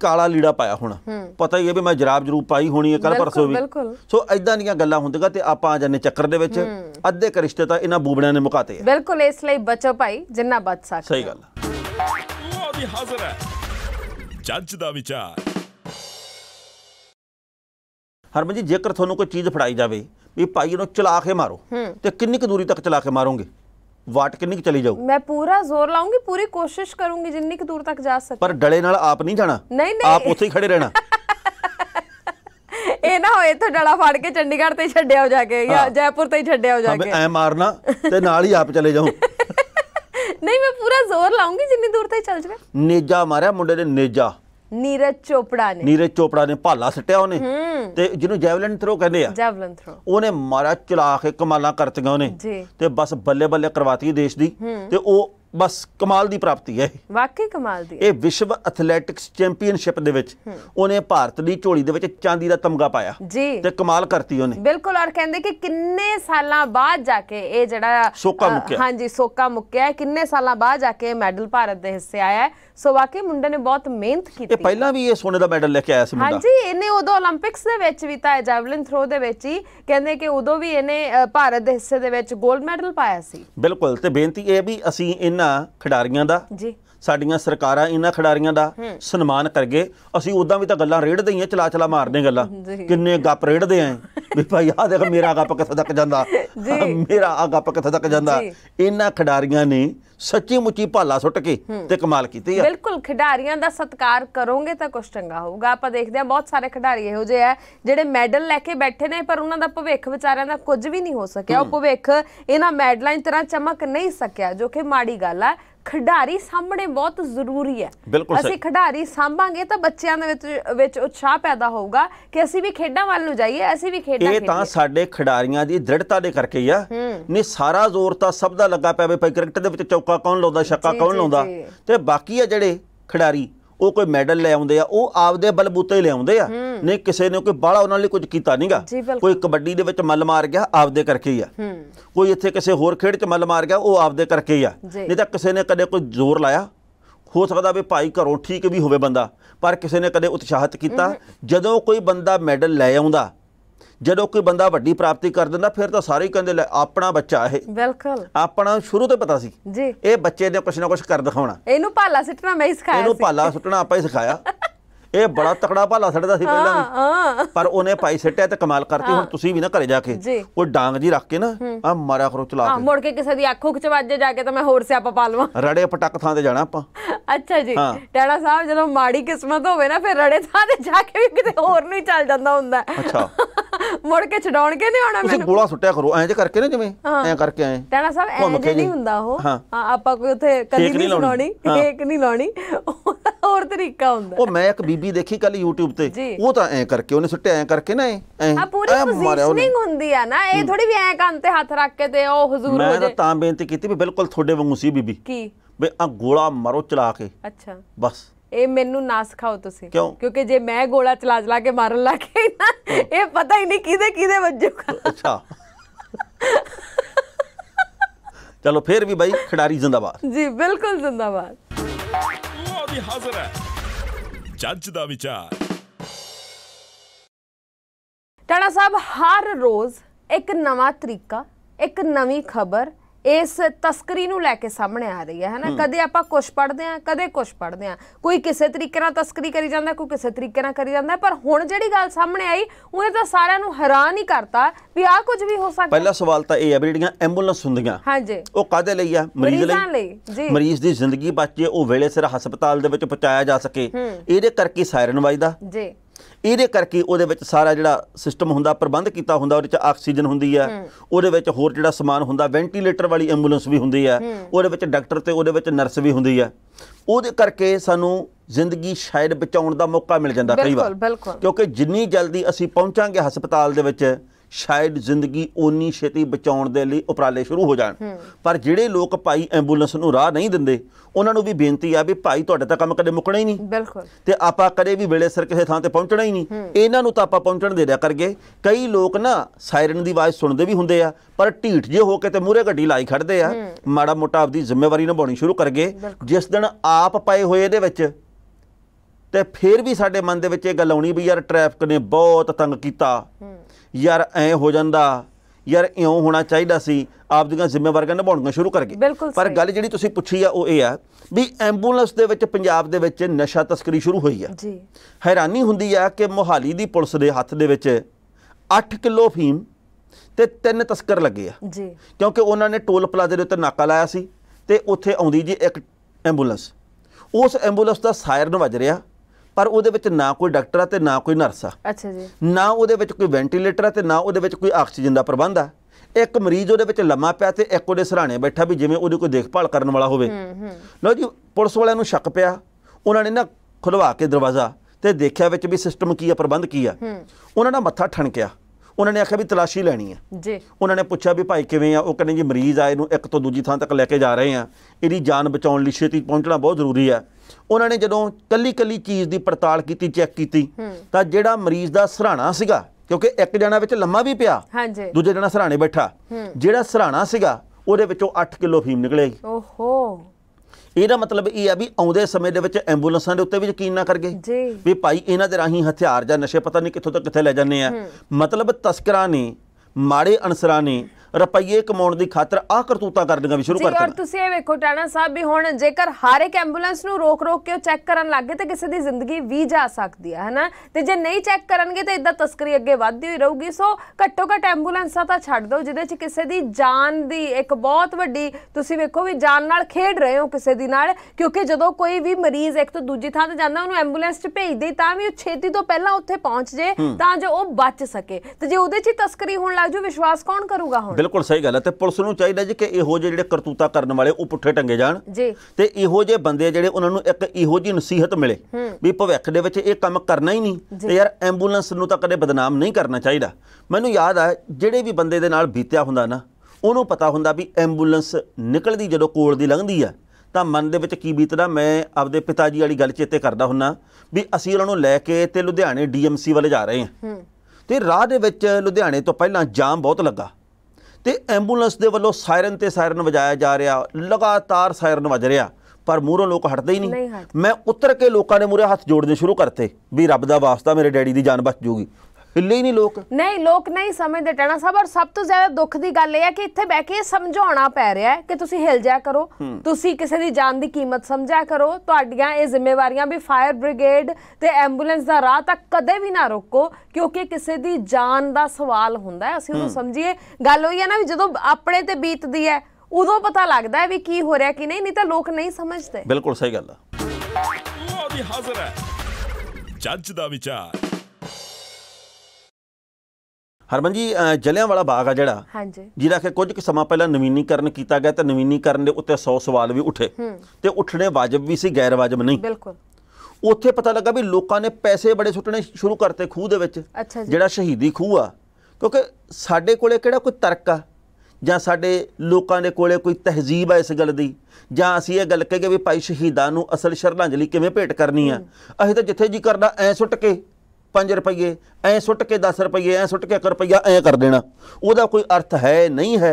ਕਾਲਾ ਲੀੜਾ ਪਾਇਆ ਹੋਣਾ ਪਤਾ ਹੀ ਹੈ ਵੀ ਮੈਂ ਜਰਾਬ ਜਰੂਪ ਪਾਈ ਹੋਣੀ ਹੈ ਕੱਲ ਪਰਸੋ ਵੀ ਸੋ ਐਦਾਂ ਦੀਆਂ ਗੱਲਾਂ ਹੁੰਦੀਆਂ ਤੇ ਆਪਾਂ ਆ ਜਾਂਦੇ ਚੱਕਰ ਦੇ ਵਿੱਚ ਅੱਧੇ ਕ ਰਿਸ਼ਤੇ ਤਾਂ ਇਹਨਾਂ ਬੂਬੜਿਆਂ ਨੇ ਮੁਕਾਤੇ ਆ ਬਿਲਕੁਲ ਇਸ ਲਈ ਬਚੋ ਭਾਈ ਜਿੰਨਾ ਬਚ ਸਕਦੇ ਸਹੀ ਗੱਲ ਉਹ ਵੀ ਹਾਜ਼ਰ ਹੈ ਜੱਜ ਦਾ ਵਿਚਾਰ ਹਰਮਨ ਜੀ ਜੇਕਰ ਤੁਹਾਨੂੰ ਕੋਈ ਚੀਜ਼ ਫੜਾਈ ਜਾਵੇ ਵੀ ਭਾਈ ਇਹਨੂੰ ਚਲਾ ਕੇ ਮਾਰੋ ਤੇ ਕਿੰਨੀ ਕੁ ਦੂਰੀ ਤੱਕ ਚਲਾ ਕੇ ਮਾਰੋਗੇ ਵਾਟ ਕਿੰਨੀ ਕੁ ਚਲੀ ਜਾਊ ਮੈਂ ਪੂਰਾ ਜ਼ੋਰ ਲਾਉਂਗੀ ਪੂਰੀ ਕੋਸ਼ਿਸ਼ ਕਰੂੰਗੀ ਜਿੰਨੀ ਕੁ ਦੂਰ ਤੱਕ ਜਾ ਸਕਾਂ ਪਰ ਡਲੇ ਨਾਲ ਆਪ ਨਹੀਂ ਜਾਣਾ ਨਹੀਂ ਨਹੀਂ ਆਪ ਉੱਥੇ ਹੀ ਖੜੇ ਰਹਿਣਾ ਇਹ ਨਾ ਹੋਏ ਤਾਂ ਡਲਾ ਫੜ ਕੇ ਚੰਡੀਗੜ੍ਹ ਤੇ ਛੱਡਿਆ ਹੋ ਜਾ ਕੇ ਜਾਂ ਜੈਪੁਰ ਤੇ ਹੀ ਛੱਡਿਆ ਹੋ ਜਾ ਕੇ ਐ ਮਾਰਨਾ ਤੇ ਨਾਲ ਹੀ ਆਪ ਚਲੇ ਜਾਊ ਨਹੀਂ ਮੈਂ ਪੂਰਾ ਜ਼ੋਰ ਲਾਉਂਗੀ ਜਿੰਨੀ ਦੂਰ ਤੱਕ ਚੱਲ ਜਾਵੇ ਨੇਜਾ ਮਾਰਿਆ ਮੁੰਡੇ ਨੇ ਨੇਜਾ ਨੀਰਜ ਚੋਪੜਾ ਨੇ ਨੀਰਜ ਚੋਪੜਾ ਨੇ ਭਾਲਾ ਸੱਟਿਆ ਉਹਨੇ ਤੇ ਜਿਹਨੂੰ ਜੈਵਲਨ ਥਰੋ ਕਹਿੰਦੇ ਆ ਜੈਵਲਨ ਥਰੋ ਉਹਨੇ ਮਾਰਾ ਚਲਾ ਕੇ ਕਮਾਲਾਂ ਕਰਤੀਆਂ ਉਹਨੇ ਤੇ ਬਸ ਬੱਲੇ ਬੱਲੇ ਕਰਵਾਤੀ ਦੇਸ਼ ਦੀ ਤੇ ਉਹ ਬਸ ਕਮਾਲ ਦੀ ਪ੍ਰਾਪਤੀ ਹੈ ਵਾਕਈ ਕਮਾਲ ਦੀ ਇਹ ਵਿਸ਼ਵ ਐਥਲੈਟਿਕਸ ਚੈਂਪੀਅਨਸ਼ਿਪ ਦੇ ਵਿੱਚ ਉਹਨੇ ਭਾਰਤ ਦੀ ਝੋਲੀ ਦੇ ਵਿੱਚ ਚਾਂਦੀ ਦਾ ਤਮਗਾ ਪਾਇਆ ਜੀ ਤੇ ਕਮਾਲ ਕਰਤੀ ਉਹਨੇ ਬਿਲਕੁਲ ਔਰ ਕਹਿੰਦੇ ਕਿ ਕਿੰਨੇ ਸਾਲਾਂ ਬਾਅਦ ਜਾ ਕੇ ਇਹ ਜਿਹੜਾ ਸੋਕਾ ਮੁੱਕਿਆ ਹਾਂਜੀ ਸੋਕਾ ਮੁੱਕਿਆ ਕਿੰਨੇ ਸਾਲਾਂ ਬਾਅਦ ਜਾ ਕੇ ਮੈਡਲ ਭਾਰਤ ਦੇ ਹਿੱਸੇ ਆਇਆ ਸੋ ਵਾਕਈ ਮੁੰਡੇ ਨੇ ਬਹੁਤ ਮਿਹਨਤ ਕੀਤੀ ਇਹ ਪਹਿਲਾਂ ਵੀ ਇਹ ਸੋਨੇ ਦਾ ਮੈਡਲ ਲੈ ਕੇ ਆਇਆ ਸੀ ਮੁੰਡਾ ਹਾਂਜੀ ਇਹਨੇ ਉਦੋਂ 올림픽ਸ ਦੇ ਵਿੱਚ ਵੀ ਤਾਂ ਜੈਵਲਿਨ ਥਰੋ ਦੇ ਵਿੱਚ ਹੀ ਕਹਿੰਦੇ ਕਿ ਉਦੋਂ ਵੀ ਇਹਨੇ ਭਾਰਤ ਦੇ ਹਿੱਸੇ ਦੇ ਵਿੱਚ 골ਡ ਮੈਡਲ ਪਾਇਆ ਸੀ ਬਿਲਕੁਲ ਤੇ ਬੇਨਤੀ ਇਹ ਵੀ ਅਸੀਂ ਇਹਨਾਂ ਖਿਡਾਰੀਆਂ ਦਾ ਜੀ ਸਾਡੀਆਂ ਸਰਕਾਰਾਂ ਇਹਨਾਂ ਖਿਡਾਰੀਆਂ ਦਾ ਸਨਮਾਨ ਕਰਗੇ ਅਸੀਂ ਉਦਾਂ ਵੀ ਤਾਂ ਗੱਲਾਂ ਰੇੜਦੇ ਹੀ ਆ ਚਲਾ ਚਲਾ ਮਾਰਦੇ ਗੱਲਾਂ ਕਿੰਨੇ ਗੱਪ ਰੇੜਦੇ ਆ ਵੀ ਭਾਈ ਆ ਦੇਖ ਮੇਰਾ ਗੱਪ ਕਿੱਥੇ ਤੱਕ ਜਾਂਦਾ ਮੇਰਾ ਆ ਗੱਪ ਕਿੱਥੇ ਤੱਕ ਜਾਂਦਾ ਇਹਨਾਂ ਖਿਡਾਰੀਆਂ ਨੇ ਸੱਚੀ ਮੁੱਚੀ ਭਾਲਾ ਸੁੱਟ ਕੇ ਤੇ ਕਮਾਲ ਕੀਤੀ ਆ ਬਿਲਕੁਲ ਖਿਡਾਰੀਆਂ ਦਾ ਸਤਿਕਾਰ ਕਰੋਗੇ ਤਾਂ ਕੁਝ ਚੰਗਾ ਹੋਊਗਾ ਆਪਾਂ ਦੇਖਦੇ ਆ ਬਹੁਤ ਸਾਰੇ ਖਿਡਾਰੀ ਇਹੋ ਜਿਹੇ ਆ ਜਿਹੜੇ ਮੈਡਲ ਲੈ ਕੇ ਬੈਠੇ ਨੇ ਪਰ ਉਹਨਾਂ ਦਾ ਭਵਿੱਖ ਵਿਚਾਰਿਆਂ ਦਾ ਕੁਝ ਵੀ ਨਹੀਂ ਹੋ ਸਕਿਆ ਉਹ ਭਵਿੱਖ ਇਹਨਾਂ ਮੈਡਲਾਂ ਦੀ ਤਰ੍ਹਾਂ ਚਮਕ ਨਹੀਂ ਸਕਿਆ ਜੋ ਕਿ ਮਾੜੀ ਗੱਲ ਆ ਖਿਡਾਰੀ ਸਾਹਮਣੇ ਬਹੁਤ ਜ਼ਰੂਰੀ ਹੈ ਅਸੀਂ ਖਿਡਾਰੀ ਸਾਂਭਾਂਗੇ ਤਾਂ ਬੱਚਿਆਂ ਦੇ ਵਿੱਚ ਵਿੱਚ ਉਤਸ਼ਾਹ ਪੈਦਾ ਹੋਊਗਾ ਕਿ ਅਸੀਂ ਵੀ ਖੇਡਾਂ ਵੱਲ ਨੂੰ ਜਾਈਏ ਅਸੀਂ ਵੀ ਖੇਡਾਂ ਇਹ ਤਾਂ ਸਾਡੇ ਖਿਡਾਰੀਆਂ ਦੀ ਦ੍ਰਿੜਤਾ ਦੇ ਕਰਕੇ ਹੀ ਆ ਨੇ ਸਾਰਾ ਜ਼ੋਰ ਤਾਂ ਸਭ ਦਾ ਲੱਗਾ ਪਿਆ ਵੀ ਭਾਈ ਕ੍ਰਿਕਟ ਦੇ ਵਿੱਚ ਚੌਕਾ ਕੌਣ ਲਾਉਂਦਾ ਛੱਕਾ ਕੌਣ ਲਾਉਂਦਾ ਤੇ ਬਾਕੀ ਆ ਜਿਹੜੇ ਖਿਡਾਰੀ ਉਹ ਕੋਈ ਮੈਡਲ ਲੈ ਆਉਂਦੇ ਆ ਉਹ ਆਪਦੇ ਬਲਬੂਤੇ ਲੈ ਆਉਂਦੇ ਆ ਨਹੀਂ ਕਿਸੇ ਨੇ ਕੋਈ ਬਾਹਲਾ ਉਹਨਾਂ ਲਈ ਕੁਝ ਕੀਤਾ ਨਹੀਂਗਾ ਕੋਈ ਕਬੱਡੀ ਦੇ ਵਿੱਚ ਮੱਲ ਮਾਰ ਗਿਆ ਆਪਦੇ ਕਰਕੇ ਹੀ ਆ ਕੋਈ ਇੱਥੇ ਕਿਸੇ ਹੋਰ ਖੇਡ 'ਚ ਮੱਲ ਮਾਰ ਗਿਆ ਉਹ ਆਪਦੇ ਕਰਕੇ ਹੀ ਆ ਨਹੀਂ ਤਾਂ ਕਿਸੇ ਨੇ ਕਦੇ ਕੋਈ ਜ਼ੋਰ ਲਾਇਆ ਹੋ ਸਕਦਾ ਵੀ ਭਾਈ ਘਰੋਂ ਠੀਕ ਵੀ ਹੋਵੇ ਬੰਦਾ ਪਰ ਕਿਸੇ ਨੇ ਕਦੇ ਉਤਸ਼ਾਹਿਤ ਕੀਤਾ ਜਦੋਂ ਕੋਈ ਬੰਦਾ ਮੈਡਲ ਲੈ ਆਉਂਦਾ ਜਦੋਂ ਕੋਈ ਬੰਦਾ ਵੱਡੀ ਪ੍ਰਾਪਤੀ ਕਰ ਦਿੰਦਾ ਫਿਰ ਤਾਂ ਸਾਰੇ ਹੀ ਕਹਿੰਦੇ ਲੈ ਆਪਣਾ ਬੱਚਾ ਇਹ ਬਿਲਕੁਲ ਆਪਣਾ ਸ਼ੁਰੂ ਤੋਂ ਪਤਾ ਸੀ ਜੀ ਇਹ ਬੱਚੇ ਨੇ ਕੁਛ ਨਾ ਕੁਛ ਕਰ ਦਿਖਾਉਣਾ ਇਹਨੂੰ ਪਾਲਾ ਸਿੱਟਣਾ ਮੈਂ ਹੀ ਸਿਖਾਇਆ ਇਹਨੂੰ ਪਾਲਾ ਸਿੱਟਣਾ ਸੁੱਟਣਾ ਆਪਾਂ ਹੀ ਸਿਖਾਇਆ ਇਹ ਬੜਾ ਤਕੜਾ ਭਾਲਾ ਛੱਡਦਾ ਸੀ ਪਹਿਲਾਂ ਪਰ ਉਹਨੇ ਪਾਈ ਸੱਟਿਆ ਤੇ ਕਮਾਲ ਕਰਤੀ ਹੁਣ ਤੁਸੀਂ ਵੀ ਨਾ ਘਰੇ ਜਾ ਕੇ ਉਹ ਡਾਂਗ ਜੀ ਰੱਖ ਕੇ ਨਾ ਆ ਮਾਰਿਆ ਕਰੋ ਚਲਾ ਕੇ ਮੁੜ ਕੇ ਕਿਸੇ ਦੀ ਅੱਖੋਂ ਉੱਚ ਜਾ ਕੇ ਤਾਂ ਮੈਂ ਹੋਰ ਸਿਆਪਾ ਪਾ ਲਵਾਂ ਰੜੇ ਪਟਕ ਥਾਂ ਤੇ ਜਾਣਾ ਆਪਾਂ ਅੱਛਾ ਜੀ ਟੈੜਾ ਸਾਹਿਬ ਜਦੋਂ ਮਾੜੀ ਕਿਸਮਤ ਹੋਵੇ ਨਾ ਫਿਰ ਰੜੇ ਥਾਂ ਤੇ ਜਾ ਕੇ ਵੀ ਕਿਤੇ ਹੋਰ ਨਹੀਂ ਚੱਲ ਜਾਂਦਾ ਹੁੰਦਾ ਅੱਛਾ ਮੁੜ ਕੇ ਛਡਾਉਣ ਕੇ ਨਹੀਂ ਆਉਣਾ ਮੈਨੂੰ ਗੋਲਾ ਸੁੱਟਿਆ ਕਰੋ ਐਂ ਜੇ ਕਰਕੇ ਨਾ ਜਿਵੇਂ ਐਂ ਕਰਕੇ ਐਂ ਟੈੜਾ ਸਾਹਿਬ ਐਂ ਜੇ ਨਹੀਂ ਹੁੰਦਾ ਉਹ ਆਪਾਂ ਕੋਈ ਉੱਥੇ ਕਦੀ ਨਹੀਂ ਸੁਣਾਉਣੀ ਇੱਕ ਨਹੀਂ ਲਾਉਣੀ ਹੋਰ ਤਰੀਕਾ ਹੁੰਦਾ ਉਹ ਮੈਂ ਇੱਕ ਬੀਬੀ ਦੇਖੀ ਕੱਲ YouTube ਤੇ ਉਹ ਤਾਂ ਐ ਕਰਕੇ ਉਹਨੇ ਸੁੱਟੇ ਐ ਕਰਕੇ ਨਾ ਐ ਆ ਪੂਰੀ ਪੋਜੀਸ਼ਨਿੰਗ ਹੁੰਦੀ ਆ ਨਾ ਇਹ ਥੋੜੀ ਵੀ ਐ ਕੰਨ ਤੇ ਹੱਥ ਰੱਖ ਕੇ ਤੇ ਉਹ ਹਜ਼ੂਰ ਹੋ ਜੇ ਮੈਂ ਤਾਂ ਬੇਨਤੀ ਕੀਤੀ ਵੀ ਬਿਲਕੁਲ ਤੁਹਾਡੇ ਵਾਂਗੂ ਸੀ ਬੀਬੀ ਕੀ ਵੀ ਆ ਗੋਲਾ ਮਾਰੋ ਚਲਾ ਕੇ ਅੱਛਾ ਬਸ ਇਹ ਮੈਨੂੰ ਨਾ ਸਿਖਾਓ ਤੁਸੀਂ ਕਿਉਂਕਿ ਜੇ ਮੈਂ ਗੋਲਾ ਚਲਾ ਚਲਾ ਕੇ ਮਾਰਨ ਲੱਗ ਗਈ ਨਾ ਇਹ ਪਤਾ ਹੀ ਨਹੀਂ ਕਿਹਦੇ ਕਿਹਦੇ ਵੱਜੂਗਾ ਅੱਛਾ ਚਲੋ ਫੇਰ ਵੀ ਬਾਈ ਖਿਡਾਰੀ ਜ਼ਿੰਦਾਬਾਦ ਜੀ ਬਿਲਕੁਲ ਜ਼ਿੰਦਾਬਾਦ ਵੀ ਹਾਜ਼ਰ ਹੈ ਜੱਜ ਦਾ ਵਿਚਾਰ ਟਾਣਾ ਸਾਹਿਬ ਹਰ ਰੋਜ਼ ਇੱਕ ਨਵਾਂ ਤਰੀਕਾ ਇੱਕ ਨਵੀਂ ਖਬਰ ਇਸ ਤਸਕਰੀ ਨੂੰ ਲੈ ਕੇ ਸਾਹਮਣੇ ਆ ਰਹੀ ਹੈ ਹਨਾ ਕਦੇ ਆਪਾਂ ਕੁਝ ਪੜਦੇ ਆ ਕਦੇ ਕੁਝ ਪੜਦੇ ਆ ਕੋਈ ਕਿਸੇ ਤਰੀਕੇ ਨਾਲ ਤਸਕਰੀ ਕਰੀ ਜਾਂਦਾ ਕੋਈ ਕਿਸੇ ਤਰੀਕੇ ਨਾਲ ਕਰੀ ਜਾਂਦਾ ਪਰ ਹੁਣ ਜਿਹੜੀ ਗੱਲ ਸਾਹਮਣੇ ਆਈ ਉਹਨੇ ਤਾਂ ਸਾਰਿਆਂ ਨੂੰ ਹੈਰਾਨ ਹੀ ਕਰਤਾ ਵੀ ਆ ਕੁਝ ਵੀ ਹੋ ਸਕਦਾ ਪਹਿਲਾ ਸਵਾਲ ਤਾਂ ਇਹ ਹੈ ਵੀ ਜਿਹੜੀਆਂ ਐਂਬੂਲੈਂਸ ਹੁੰਦੀਆਂ ਹਾਂਜੀ ਉਹ ਕਾਦੇ ਲਈ ਆ ਮਰੀਜ਼ ਲਈ ਮਰੀਜ਼ ਦੀ ਜ਼ਿੰਦਗੀ ਬਚੇ ਉਹ ਵੇਲੇ ਸਿਰ ਹਸਪਤਾਲ ਦੇ ਵਿੱਚ ਪਹੁੰਚਾਇਆ ਜਾ ਸਕੇ ਇਹਦੇ ਕਰਕੇ ਸਾਇਰਨ ਵੱਜਦਾ ਜੀ ਇਹਦੇ ਕਰਕੇ ਉਹਦੇ ਵਿੱਚ ਸਾਰਾ ਜਿਹੜਾ ਸਿਸਟਮ ਹੁੰਦਾ ਪ੍ਰਬੰਧ ਕੀਤਾ ਹੁੰਦਾ ਉਹਦੇ ਵਿੱਚ ਆਕਸੀਜਨ ਹੁੰਦੀ ਹੈ ਉਹਦੇ ਵਿੱਚ ਹੋਰ ਜਿਹੜਾ ਸਮਾਨ ਹੁੰਦਾ ਵੈਂਟੀਲੇਟਰ ਵਾਲੀ ਐਂਬੂਲੈਂਸ ਵੀ ਹੁੰਦੀ ਹੈ ਉਹਦੇ ਵਿੱਚ ਡਾਕਟਰ ਤੇ ਉਹਦੇ ਵਿੱਚ ਨਰਸ ਵੀ ਹੁੰਦੀ ਹੈ ਉਹਦੇ ਕਰਕੇ ਸਾਨੂੰ ਜ਼ਿੰਦਗੀ ਸ਼ਾਇਦ ਬਚਾਉਣ ਦਾ ਮੌਕਾ ਮਿਲ ਜਾਂਦਾ ਕਈ ਵਾਰ ਕਿਉਂਕਿ ਜਿੰਨੀ ਜਲਦੀ ਅਸੀਂ ਪਹੁੰਚਾਂਗੇ ਹਸਪਤਾਲ ਦੇ ਵਿੱਚ ਸ਼ਾਇਦ ਜ਼ਿੰਦਗੀ ਓਨੀ ਛੇਤੀ ਬਚਾਉਣ ਦੇ ਲਈ ਉਪਰਾਲੇ ਸ਼ੁਰੂ ਹੋ ਜਾਣ ਪਰ ਜਿਹੜੇ ਲੋਕ ਭਾਈ ਐਂਬੂਲੈਂਸ ਨੂੰ ਰਾਹ ਨਹੀਂ ਦਿੰਦੇ ਉਹਨਾਂ ਨੂੰ ਵੀ ਬੇਨਤੀ ਆ ਵੀ ਭਾਈ ਤੁਹਾਡੇ ਤਾਂ ਕੰਮ ਕਦੇ ਮੁੱਕਣਾ ਹੀ ਨਹੀਂ ਬਿਲਕੁਲ ਤੇ ਆਪਾਂ ਕਦੇ ਵੀ ਵੇਲੇ ਸਿਰ ਕਿਸੇ ਥਾਂ ਤੇ ਪਹੁੰਚਣਾ ਹੀ ਨਹੀਂ ਇਹਨਾਂ ਨੂੰ ਤਾਂ ਆਪਾਂ ਪਹੁੰਚਣ ਦੇ ਦਿਆ ਕਰਗੇ ਕਈ ਲੋਕ ਨਾ ਸਾਇਰਨ ਦੀ ਆਵਾਜ਼ ਸੁਣਦੇ ਵੀ ਹੁੰਦੇ ਆ ਪਰ ਢੀਠ ਜੇ ਹੋ ਕੇ ਤੇ ਮੂਰੇ ਗੱਡੀ ਲਾਈ ਖੜਦੇ ਆ ਮਾੜਾ ਮੋਟਾ ਆਪਦੀ ਜ਼ਿੰਮੇਵਾਰੀ ਨਿਭਾਉਣੀ ਸ਼ੁਰੂ ਕਰਗੇ ਜਿਸ ਦਿਨ ਆਪ ਪਏ ਹੋਏ ਇਹਦੇ ਵਿੱਚ ਤੇ ਫਿਰ ਵੀ ਸਾਡੇ ਮਨ ਦੇ ਵਿੱਚ ਇਹ ਗੱਲ ਆਉਣੀ ਵੀ ਯਾਰ ਟ੍ਰੈਫਿਕ ਨੇ ਬਹੁਤ ਤੰਗ ਕੀਤਾ ਯਾਰ ਐ ਹੋ ਜਾਂਦਾ ਯਾਰ ਇਉਂ ਹੋਣਾ ਚਾਹੀਦਾ ਸੀ ਆਪ ਦੀਆਂ ਜ਼ਿੰਮੇਵਾਰੀਆਂ ਨਿਭਾਉਣੀਆਂ ਸ਼ੁਰੂ ਕਰ ਗਏ ਪਰ ਗੱਲ ਜਿਹੜੀ ਤੁਸੀਂ ਪੁੱਛੀ ਆ ਉਹ ਇਹ ਆ ਵੀ ਐਂਬੂਲੈਂਸ ਦੇ ਵਿੱਚ ਪੰਜਾਬ ਦੇ ਵਿੱਚ ਨਸ਼ਾ ਤਸਕਰੀ ਸ਼ੁਰੂ ਹੋਈ ਆ ਜੀ ਹੈਰਾਨੀ ਹੁੰਦੀ ਆ ਕਿ ਮੁਹਾਲੀ ਦੀ ਪੁਲਿਸ ਦੇ ਹੱਥ ਦੇ ਵਿੱਚ 8 ਕਿਲੋ ਫੀਮ ਤੇ ਤਿੰਨ ਤਸਕਰ ਲੱਗੇ ਆ ਜੀ ਕਿਉਂਕਿ ਉਹਨਾਂ ਨੇ ਟੋਲ ਪਲਾਜ਼ੇ ਦੇ ਉੱਤੇ ਨਾਕਾ ਲਾਇਆ ਸੀ ਤੇ ਉੱਥੇ ਆਉਂਦੀ ਜੀ ਇੱਕ ਐਂਬੂਲੈਂਸ ਉਸ ਐਂਬੂਲੈਂਸ ਦਾ ਸਾਇਰਨ ਵੱਜ ਰਿਹਾ ਪਰ ਉਹਦੇ ਵਿੱਚ ਨਾ ਕੋਈ ਡਾਕਟਰ ਆ ਤੇ ਨਾ ਕੋਈ ਨਰਸ ਆ ਅੱਛਾ ਜੀ ਨਾ ਉਹਦੇ ਵਿੱਚ ਕੋਈ ਵੈਂਟੀਲੇਟਰ ਆ ਤੇ ਨਾ ਉਹਦੇ ਵਿੱਚ ਕੋਈ ਆਕਸੀਜਨ ਦਾ ਪ੍ਰਬੰਧ ਆ ਇੱਕ ਮਰੀਜ਼ ਉਹਦੇ ਵਿੱਚ ਲੰਮਾ ਪਿਆ ਤੇ ਇੱਕ ਉਹਦੇ ਸਹਰਾਣੇ ਬੈਠਾ ਵੀ ਜਿਵੇਂ ਉਹਦੀ ਕੋਈ ਦੇਖਭਾਲ ਕਰਨ ਵਾਲਾ ਹੋਵੇ ਲਓ ਜੀ ਪੁਲਿਸ ਵਾਲਿਆਂ ਨੂੰ ਸ਼ੱਕ ਪਿਆ ਉਹਨਾਂ ਨੇ ਨਾ ਖੁਲਵਾ ਕੇ ਦਰਵਾਜ਼ਾ ਤੇ ਦੇਖਿਆ ਵਿੱਚ ਵੀ ਸਿਸਟਮ ਕੀ ਆ ਪ੍ਰਬੰਧ ਕੀ ਆ ਉਹਨਾਂ ਦਾ ਮੱਥਾ ਠਣਕਿਆ ਉਹਨਾਂ ਨੇ ਆਖਿਆ ਵੀ ਤਲਾਸ਼ੀ ਲੈਣੀ ਹੈ ਜੀ ਉਹਨਾਂ ਨੇ ਪੁੱਛਿਆ ਵੀ ਭਾਈ ਕਿਵੇਂ ਆ ਉਹ ਕਹਿੰਦੇ ਜੀ ਮਰੀਜ਼ ਆਏ ਨੂੰ ਇੱਕ ਤੋਂ ਦੂਜੀ ਥਾਂ ਤੱਕ ਲੈ ਕੇ ਜਾ ਰਹੇ ਆ ਇਹਦੀ ਜਾਨ ਬਚਾਉਣ ਲਈ ਛੇਤੀ ਪਹੁੰਚਣਾ ਬਹੁਤ ਜ਼ਰੂਰੀ ਹੈ ਉਹਨਾਂ ਨੇ ਜਦੋਂ ਕੱਲੀ ਕੱਲੀ ਚੀਜ਼ ਦੀ ਪੜਤਾਲ ਕੀਤੀ ਚੈੱਕ ਕੀਤੀ ਤਾਂ ਜਿਹੜਾ ਮਰੀਜ਼ ਦਾ ਸਹਰਾਣਾ ਸੀਗਾ ਕਿਉਂਕਿ ਇੱਕ ਜਣਾ ਵਿੱਚ ਲੰਮਾ ਵੀ ਪਿਆ ਦੂਜੇ ਜਣਾ ਸਹਰਾਣੇ ਬੈਠਾ ਜਿਹੜਾ ਸਹਰਾਣਾ ਸੀਗਾ ਉਹਦੇ ਵਿੱਚੋਂ 8 ਕਿਲੋ ਫੀਮ ਨਿਕਲੇਗੀ ਓਹੋ ਇਹਦਾ ਮਤਲਬ ਇਹ ਆ ਵੀ ਆਉਂਦੇ ਸਮੇਂ ਦੇ ਵਿੱਚ ਐਂਬੂਲੈਂਸਾਂ ਦੇ ਉੱਤੇ ਵੀ ਯਕੀਨ ਨਾ ਕਰਗੇ ਜੀ ਵੀ ਭਾਈ ਇਹਨਾਂ ਦੇ ਰਾਹੀਂ ਹਥਿਆਰ ਜਾਂ ਨਸ਼ੇ ਪਤਾ ਨਹੀਂ ਕਿੱਥੋਂ ਤੱਕ ਕਿੱਥੇ ਲੈ ਜਾਂਦੇ ਆ ਮਤਲਬ ਤਸਕਰਾਂ ਨੇ ਮਾੜੇ ਅਨਸਰਾਂ ਨੇ ਰੁਪਈਏ ਕਮਾਉਣ ਦੀ ਖਾਤਰ ਆ ਕਰਤੂਤਾ ਕਰਨੀਆਂ ਵੀ ਸ਼ੁਰੂ ਕਰ ਦਿੱਤੀਆਂ ਜੀ ਤੁਸੀਂ ਇਹ ਵੇਖੋ ਟਾਣਾ ਸਾਹਿਬ ਵੀ ਹੁਣ ਜੇਕਰ ਹਰ ਇੱਕ ਐਂਬੂਲੈਂਸ ਨੂੰ ਰੋਕ ਰੋਕ ਕੇ ਚੈੱਕ ਕਰਨ ਲੱਗੇ ਤਾਂ ਕਿਸੇ ਦੀ ਜ਼ਿੰਦਗੀ ਵੀ ਜਾ ਸਕਦੀ ਹੈ ਹਨਾ ਤੇ ਜੇ ਨਹੀਂ ਚੈੱਕ ਕਰਨਗੇ ਤਾਂ ਇਦਾਂ ਤਸਕਰੀ ਅੱਗੇ ਵੱਧਦੀ ਹੋਈ ਰਹੂਗੀ ਸੋ ਘੱਟੋ ਘੱਟ ਐਂਬੂਲੈਂਸਾਂ ਤਾਂ ਛੱਡ ਦਿਓ ਜਿਹਦੇ 'ਚ ਕਿਸੇ ਦੀ ਜਾਨ ਦੀ ਇੱਕ ਬਹੁਤ ਵੱਡੀ ਤੁਸੀਂ ਵੇਖੋ ਵੀ ਜਾਨ ਨਾਲ ਖੇਡ ਰਹੇ ਹੋ ਕਿਸੇ ਦੀ ਨਾਲ ਕਿਉਂਕਿ ਜਦੋਂ ਕੋਈ ਵੀ ਮਰੀਜ਼ ਇੱਕ ਤੋਂ ਦੂਜੀ ਥਾਂ ਤੇ ਜਾਂਦਾ ਉਹਨੂੰ ਐਂਬੂਲੈਂਸ 'ਚ ਭੇਜਦੇ ਤਾਂ ਵੀ ਉਹ ਛੇਤੀ ਤੋਂ ਪਹਿਲਾਂ ਉੱਥੇ ਪਹੁੰਚ ਜੇ ਤਾਂ ਜੋ ਉਹ ਬਚ ਸਕੇ ਤੇ ਜੇ ਉਹਦੇ 'ਚ ਤਸਕਰੀ ਹੋਣ ਲੱਗ ਜੂ ਵਿਸ਼ਵਾਸ ਕੌਣ ਕਰੂਗਾ ਹੁਣ ਬਿਲਕੁਲ ਸਹੀ ਗੱਲ ਹੈ ਤੇ ਪੁਲਿਸ ਨੂੰ ਚਾਹੀਦਾ ਜੀ ਕਿ ਇਹੋ ਜਿਹੇ ਜਿਹੜੇ ਕਰਤੂਤਾ ਕਰਨ ਵਾਲੇ ਉਹ ਪੁੱਠੇ ਟੰਗੇ ਜਾਣ ਜੀ ਤੇ ਇਹੋ ਜਿਹੇ ਬੰਦੇ ਜਿਹੜੇ ਉਹਨਾਂ ਨੂੰ ਇੱਕ ਇਹੋ ਜੀ ਨਸੀਹਤ ਮਿਲੇ ਵੀ ਭਵਿੱਖ ਦੇ ਵਿੱਚ ਇਹ ਕੰਮ ਕਰਨਾ ਹੀ ਨਹੀਂ ਤੇ ਯਾਰ ਐਂਬੂਲੈਂਸ ਨੂੰ ਤਾਂ ਕਦੇ ਬਦਨਾਮ ਨਹੀਂ ਕਰਨਾ ਚਾਹੀਦਾ ਮੈਨੂੰ ਯਾਦ ਆ ਜਿਹੜੇ ਵੀ ਬੰਦੇ ਦੇ ਨਾਲ ਬੀਤਿਆ ਹੁੰਦਾ ਨਾ ਉਹਨੂੰ ਪਤਾ ਹੁੰਦਾ ਵੀ ਐਂਬੂਲੈਂਸ ਨਿਕਲਦੀ ਜਦੋਂ ਕੋਲ ਦੀ ਲੰਘਦੀ ਆ ਤਾਂ ਮਨ ਦੇ ਵਿੱਚ ਕੀ ਬੀਤਦਾ ਮੈਂ ਆਪਦੇ ਪਿਤਾ ਜੀ ਵਾਲੀ ਗੱਲ ਚੇਤੇ ਕਰਦਾ ਹੁੰਨਾ ਵੀ ਅਸੀਂ ਉਹਨਾਂ ਨੂੰ ਲੈ ਕੇ ਤੇ ਲੁਧਿਆਣੇ ਡੀਐਮਸੀ ਵੱਲ ਜਾ ਰਹੇ ਹਾਂ ਤੇ ਰਾਹ ਦੇ ਵਿੱਚ ਲੁਧਿਆਣੇ ਤੋਂ ਪਹਿਲਾਂ ਜਾਮ ਬਹੁਤ ਲੱਗਾ ਤੇ ਐਂਬੂਲੈਂਸ ਦੇ ਵੱਲੋਂ ਸਾਇਰਨ ਤੇ ਸਾਇਰਨ ਵਜਾਇਆ ਜਾ ਰਿਹਾ ਲਗਾਤਾਰ ਸਾਇਰਨ ਵੱਜ ਰਿਹਾ ਪਰ ਮੂਹਰੋਂ ਲੋਕ ਹਟਦੇ ਹੀ ਨਹੀਂ ਮੈਂ ਉਤਰ ਕੇ ਲੋਕਾਂ ਨੇ ਮੂਰੇ ਹੱਥ ਜੋੜਨੇ ਸ਼ੁਰੂ ਕਰਤੇ ਵੀ ਰੱਬ ਦਾ ਵਾਸਤਾ ਮੇਰੇ ਡੈਡੀ ਦੀ ਜਾਨ ਬਚ ਜੂਗੀ ਹਿੱਲੇ ਹੀ ਨਹੀਂ ਲੋਕ ਨਹੀਂ ਲੋਕ ਨਹੀਂ ਸਮਝਦੇ ਟਣਾ ਸਾਹਿਬ ਔਰ ਸਭ ਤੋਂ ਜ਼ਿਆਦਾ ਦੁੱਖ ਦੀ ਗੱਲ ਇਹ ਹੈ ਕਿ ਇੱਥੇ ਬਹਿ ਕੇ ਸਮਝਾਉਣਾ ਪੈ ਰਿਹਾ ਹੈ ਕਿ ਤੁਸੀਂ ਹਿਲ ਜਾ ਕਰੋ ਤੁਸੀਂ ਕਿਸੇ ਦੀ ਜਾਨ ਦੀ ਕੀਮਤ ਸਮਝਿਆ ਕਰੋ ਤੁਹਾਡੀਆਂ ਇਹ ਜ਼ਿੰਮੇਵਾਰੀਆਂ ਵੀ ਫਾਇਰ ਬ੍ਰਿਗੇਡ ਤੇ ਐਂਬੂਲੈਂਸ ਦਾ ਰਾਹ ਤੱਕ ਕਦੇ ਵੀ ਨਾ ਰੋਕੋ ਕਿਉਂਕਿ ਕਿਸੇ ਦੀ ਜਾਨ ਦਾ ਸਵਾਲ ਹੁੰਦਾ ਹੈ ਅਸੀਂ ਉਹਨੂੰ ਸਮਝੀਏ ਗੱਲ ਹੋਈ ਹੈ ਨਾ ਵੀ ਜਦੋਂ ਆਪਣੇ ਤੇ ਬੀਤਦੀ ਹੈ ਉਦੋਂ ਪਤਾ ਲੱਗਦਾ ਹੈ ਵੀ ਕੀ ਹੋ ਰਿਹਾ ਕਿ ਨਹੀਂ ਨਹੀਂ ਤਾਂ ਲੋਕ ਨਹੀਂ ਸਮਝਦੇ ਬਿਲਕੁਲ ਸਹੀ ਗੱਲ ਆ ਉਹ ਵੀ ਹਾਜ਼ਰ ਹੈ ਜੱਜ ਦਾ ਵਿਚਾਰ ਹਰਮਨ ਜੀ ਵਾਲਾ ਬਾਗ ਆ ਜਿਹੜਾ ਹਾਂਜੀ ਜਿਹੜਾ ਕਿ ਕੁਝ ਕੁ ਸਮਾਂ ਪਹਿਲਾਂ ਨਵੀਨੀਕਰਨ ਕੀਤਾ ਗਿਆ ਤੇ ਨਵੀਨੀਕਰਨ ਦੇ ਉੱਤੇ 100 ਸਵਾਲ ਵੀ ਉੱਠੇ ਤੇ ਉੱਠਣੇ ਵਾਜਬ ਵੀ ਸੀ ਗੈਰ ਵਾਜਬ ਨਹੀਂ ਬਿਲਕੁਲ ਉੱਥੇ ਪਤਾ ਲੱਗਾ ਵੀ ਲੋਕਾਂ ਨੇ ਪੈਸੇ ਬੜੇ ਸੁੱਟਣੇ ਸ਼ੁਰੂ ਕਰਤੇ ਖੂਹ ਦੇ ਵਿੱਚ ਜਿਹੜਾ ਸ਼ਹੀਦੀ ਖੂਹ ਆ ਕਿਉਂਕਿ ਸਾਡੇ ਕੋਲੇ ਕਿਹੜਾ ਕੋਈ ਤਰਕ ਆ ਜਾਂ ਸਾਡੇ ਲੋਕਾਂ ਦੇ ਕੋਲੇ ਕੋਈ ਤਹਜ਼ੀਬ ਆ ਇਸ ਗੱਲ ਦੀ ਜਾਂ ਅਸੀਂ ਇਹ ਗੱਲ ਕਹੀਏ ਵੀ ਭਾਈ ਸ਼ਹੀਦਾਂ ਨੂੰ ਅਸਲ ਸ਼ਰਧਾਂਜਲੀ ਕਿਵੇਂ ਭੇਟ ਕਰਨੀ ਆ ਅਸੀਂ ਤਾਂ ਜਿੱਥੇ ਜੀ ਕਰਦਾ ਐ ਸੁੱਟ ਕੇ 5 ਰੁਪਏ ਐ ਸੁੱਟ ਕੇ 10 ਰੁਪਏ ਐ ਸੁੱਟ ਕੇ 1 ਰੁਪਿਆ ਐ ਕਰ ਦੇਣਾ ਉਹਦਾ ਕੋਈ ਅਰਥ ਹੈ ਨਹੀਂ ਹੈ